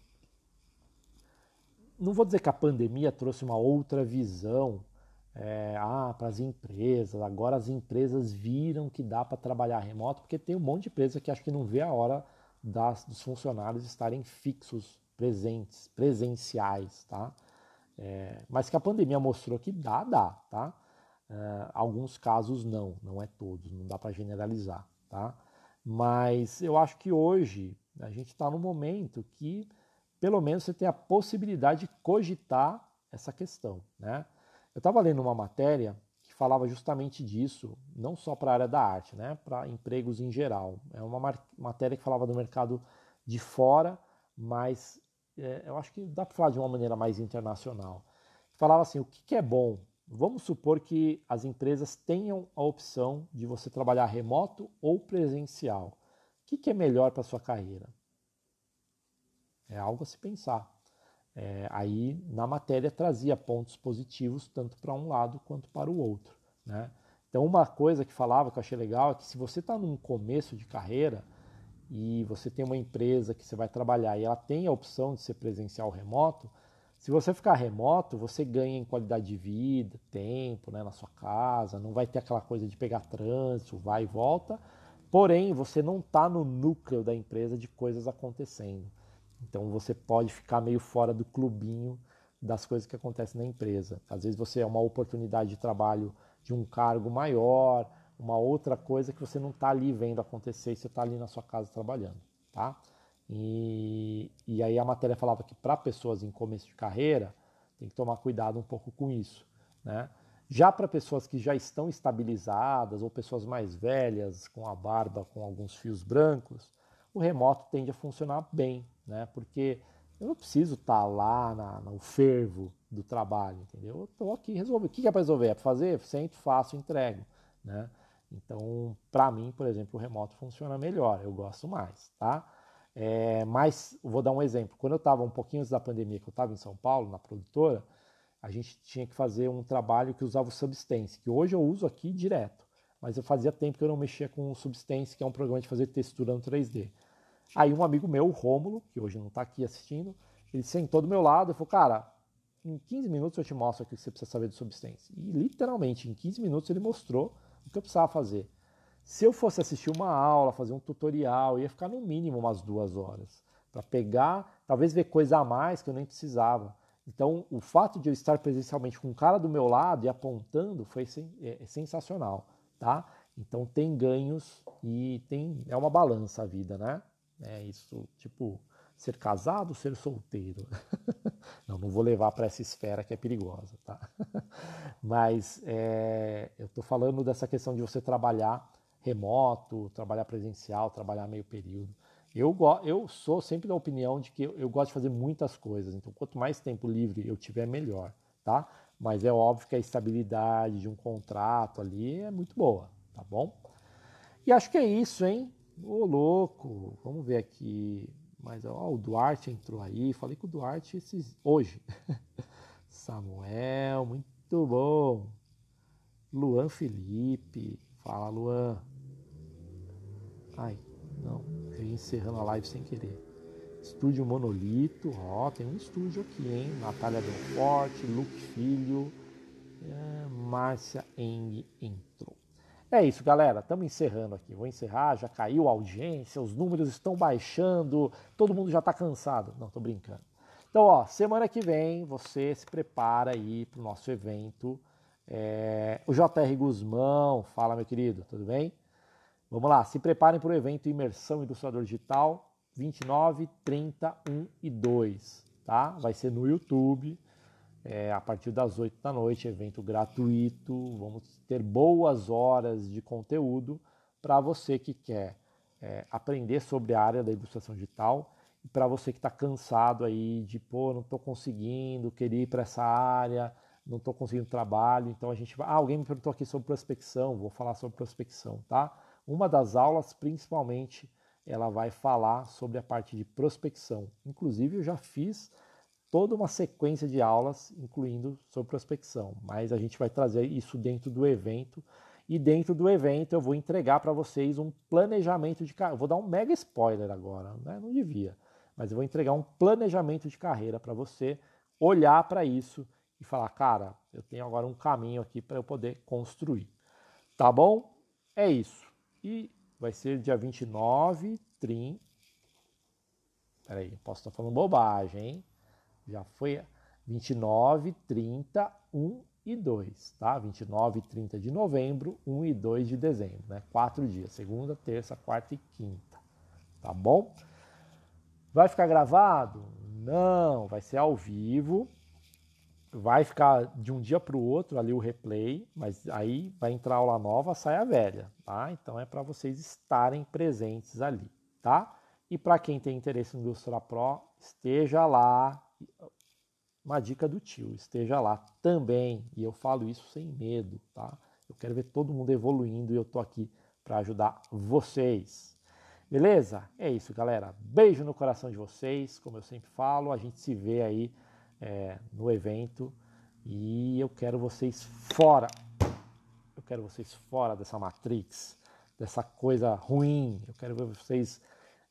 não vou dizer que a pandemia trouxe uma outra visão é, ah, para as empresas, agora as empresas viram que dá para trabalhar remoto, porque tem um monte de empresa que acho que não vê a hora das, dos funcionários estarem fixos, presentes, presenciais, tá? É, mas que a pandemia mostrou que dá, dá, tá? Uh, alguns casos não, não é todos, não dá para generalizar, tá? Mas eu acho que hoje a gente está num momento que pelo menos você tem a possibilidade de cogitar essa questão, né? Eu estava lendo uma matéria que falava justamente disso, não só para a área da arte, né? Para empregos em geral. É uma matéria que falava do mercado de fora, mas é, eu acho que dá para falar de uma maneira mais internacional. Falava assim, o que, que é bom Vamos supor que as empresas tenham a opção de você trabalhar remoto ou presencial. O que, é melhor para sua carreira? É algo a se pensar. É, aí na matéria trazia pontos positivos tanto para um lado quanto para o outro. Né? Então uma coisa que falava que eu achei legal é que se você está num começo de carreira e você tem uma empresa que você vai trabalhar e ela tem a opção de ser presencial ou remoto, se você ficar remoto, você ganha em qualidade de vida, tempo, né, na sua casa, não vai ter aquela coisa de pegar trânsito, vai e volta. Porém, você não está no núcleo da empresa de coisas acontecendo. Então, você pode ficar meio fora do clubinho das coisas que acontecem na empresa. Às vezes, você é uma oportunidade de trabalho de um cargo maior, uma outra coisa que você não está ali vendo acontecer, você está ali na sua casa trabalhando, tá? E, e aí a matéria falava que para pessoas em começo de carreira, tem que tomar cuidado um pouco com isso, né? Já para pessoas que já estão estabilizadas ou pessoas mais velhas, com a barba, com alguns fios brancos, o remoto tende a funcionar bem, né? Porque eu não preciso estar tá lá na, no fervo do trabalho, entendeu? Eu estou aqui, resolvo. O que é para resolver? É para fazer? Sento, faço, entrego, né? Então, para mim, por exemplo, o remoto funciona melhor, eu gosto mais, tá? É, mas vou dar um exemplo. Quando eu estava um pouquinho antes da pandemia, que eu estava em São Paulo, na produtora, a gente tinha que fazer um trabalho que usava o Substance, que hoje eu uso aqui direto. Mas eu fazia tempo que eu não mexia com o Substance, que é um programa de fazer textura no 3D. Aí um amigo meu, o Rômulo, que hoje não está aqui assistindo, ele sentou do meu lado e falou, cara, em 15 minutos eu te mostro o que você precisa saber do Substance. E literalmente, em 15 minutos ele mostrou o que eu precisava fazer. Se eu fosse assistir uma aula, fazer um tutorial, ia ficar no mínimo umas duas horas para pegar, talvez ver coisa a mais que eu nem precisava. Então, o fato de eu estar presencialmente com o cara do meu lado e apontando foi é, é sensacional, tá? Então tem ganhos e tem é uma balança a vida, né? É isso, tipo, ser casado, ser solteiro. não, não vou levar para essa esfera que é perigosa, tá? Mas é, eu estou falando dessa questão de você trabalhar remoto, trabalhar presencial, trabalhar meio período. Eu, eu sou sempre da opinião de que eu, eu gosto de fazer muitas coisas, então quanto mais tempo livre eu tiver, melhor, tá? Mas é óbvio que a estabilidade de um contrato ali é muito boa, tá bom? E acho que é isso, hein? Ô, louco, vamos ver aqui. Mas ó, o Duarte entrou aí, falei com o Duarte esses... hoje. Samuel, muito bom. Luan Felipe, fala Luan. Ai, não, eu ia encerrando a live sem querer. Estúdio Monolito, ó, tem um estúdio aqui, hein? Natália Belforte, Luke Filho, é, Márcia Eng entrou. É isso, galera. Estamos encerrando aqui. Vou encerrar. Já caiu a audiência, os números estão baixando, todo mundo já está cansado. Não, estou brincando. Então, ó, semana que vem você se prepara aí para o nosso evento. É, o JR Guzmão, fala, meu querido, tudo bem? Vamos lá, se preparem para o evento Imersão Ilustrador Digital 29, 30, 1 e 2, tá? Vai ser no YouTube, é, a partir das 8 da noite, evento gratuito. Vamos ter boas horas de conteúdo para você que quer é, aprender sobre a área da ilustração digital e para você que está cansado aí de, pô, não estou conseguindo, querer ir para essa área, não estou conseguindo trabalho. Então a gente vai. Ah, alguém me perguntou aqui sobre prospecção, vou falar sobre prospecção, tá? Uma das aulas, principalmente, ela vai falar sobre a parte de prospecção. Inclusive, eu já fiz toda uma sequência de aulas, incluindo sobre prospecção, mas a gente vai trazer isso dentro do evento. E dentro do evento eu vou entregar para vocês um planejamento de carreira. Vou dar um mega spoiler agora, né? não devia, mas eu vou entregar um planejamento de carreira para você olhar para isso e falar, cara, eu tenho agora um caminho aqui para eu poder construir. Tá bom? É isso. E vai ser dia 29, 30. Peraí, posso estar falando bobagem, hein? Já foi 29, 30, 1 e 2, tá? 29 e 30 de novembro, 1 e 2 de dezembro, né? Quatro dias, segunda, terça, quarta e quinta, tá bom? Vai ficar gravado? Não, vai ser ao vivo vai ficar de um dia para o outro ali o replay, mas aí vai entrar aula nova, sai a velha, tá? Então é para vocês estarem presentes ali, tá? E para quem tem interesse no Illustrator Pro, esteja lá. Uma dica do tio, esteja lá também. E eu falo isso sem medo, tá? Eu quero ver todo mundo evoluindo e eu tô aqui para ajudar vocês. Beleza? É isso, galera. Beijo no coração de vocês, como eu sempre falo. A gente se vê aí é, no evento e eu quero vocês fora. Eu quero vocês fora dessa matrix, dessa coisa ruim. Eu quero ver vocês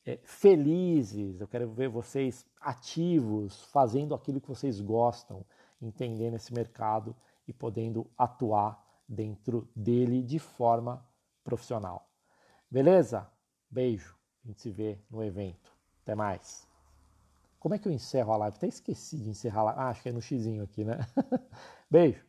é, felizes, eu quero ver vocês ativos, fazendo aquilo que vocês gostam, entendendo esse mercado e podendo atuar dentro dele de forma profissional. Beleza? Beijo. A gente se vê no evento. Até mais. Como é que eu encerro a live? Até esqueci de encerrar a live. Ah, acho que é no xizinho aqui, né? Beijo.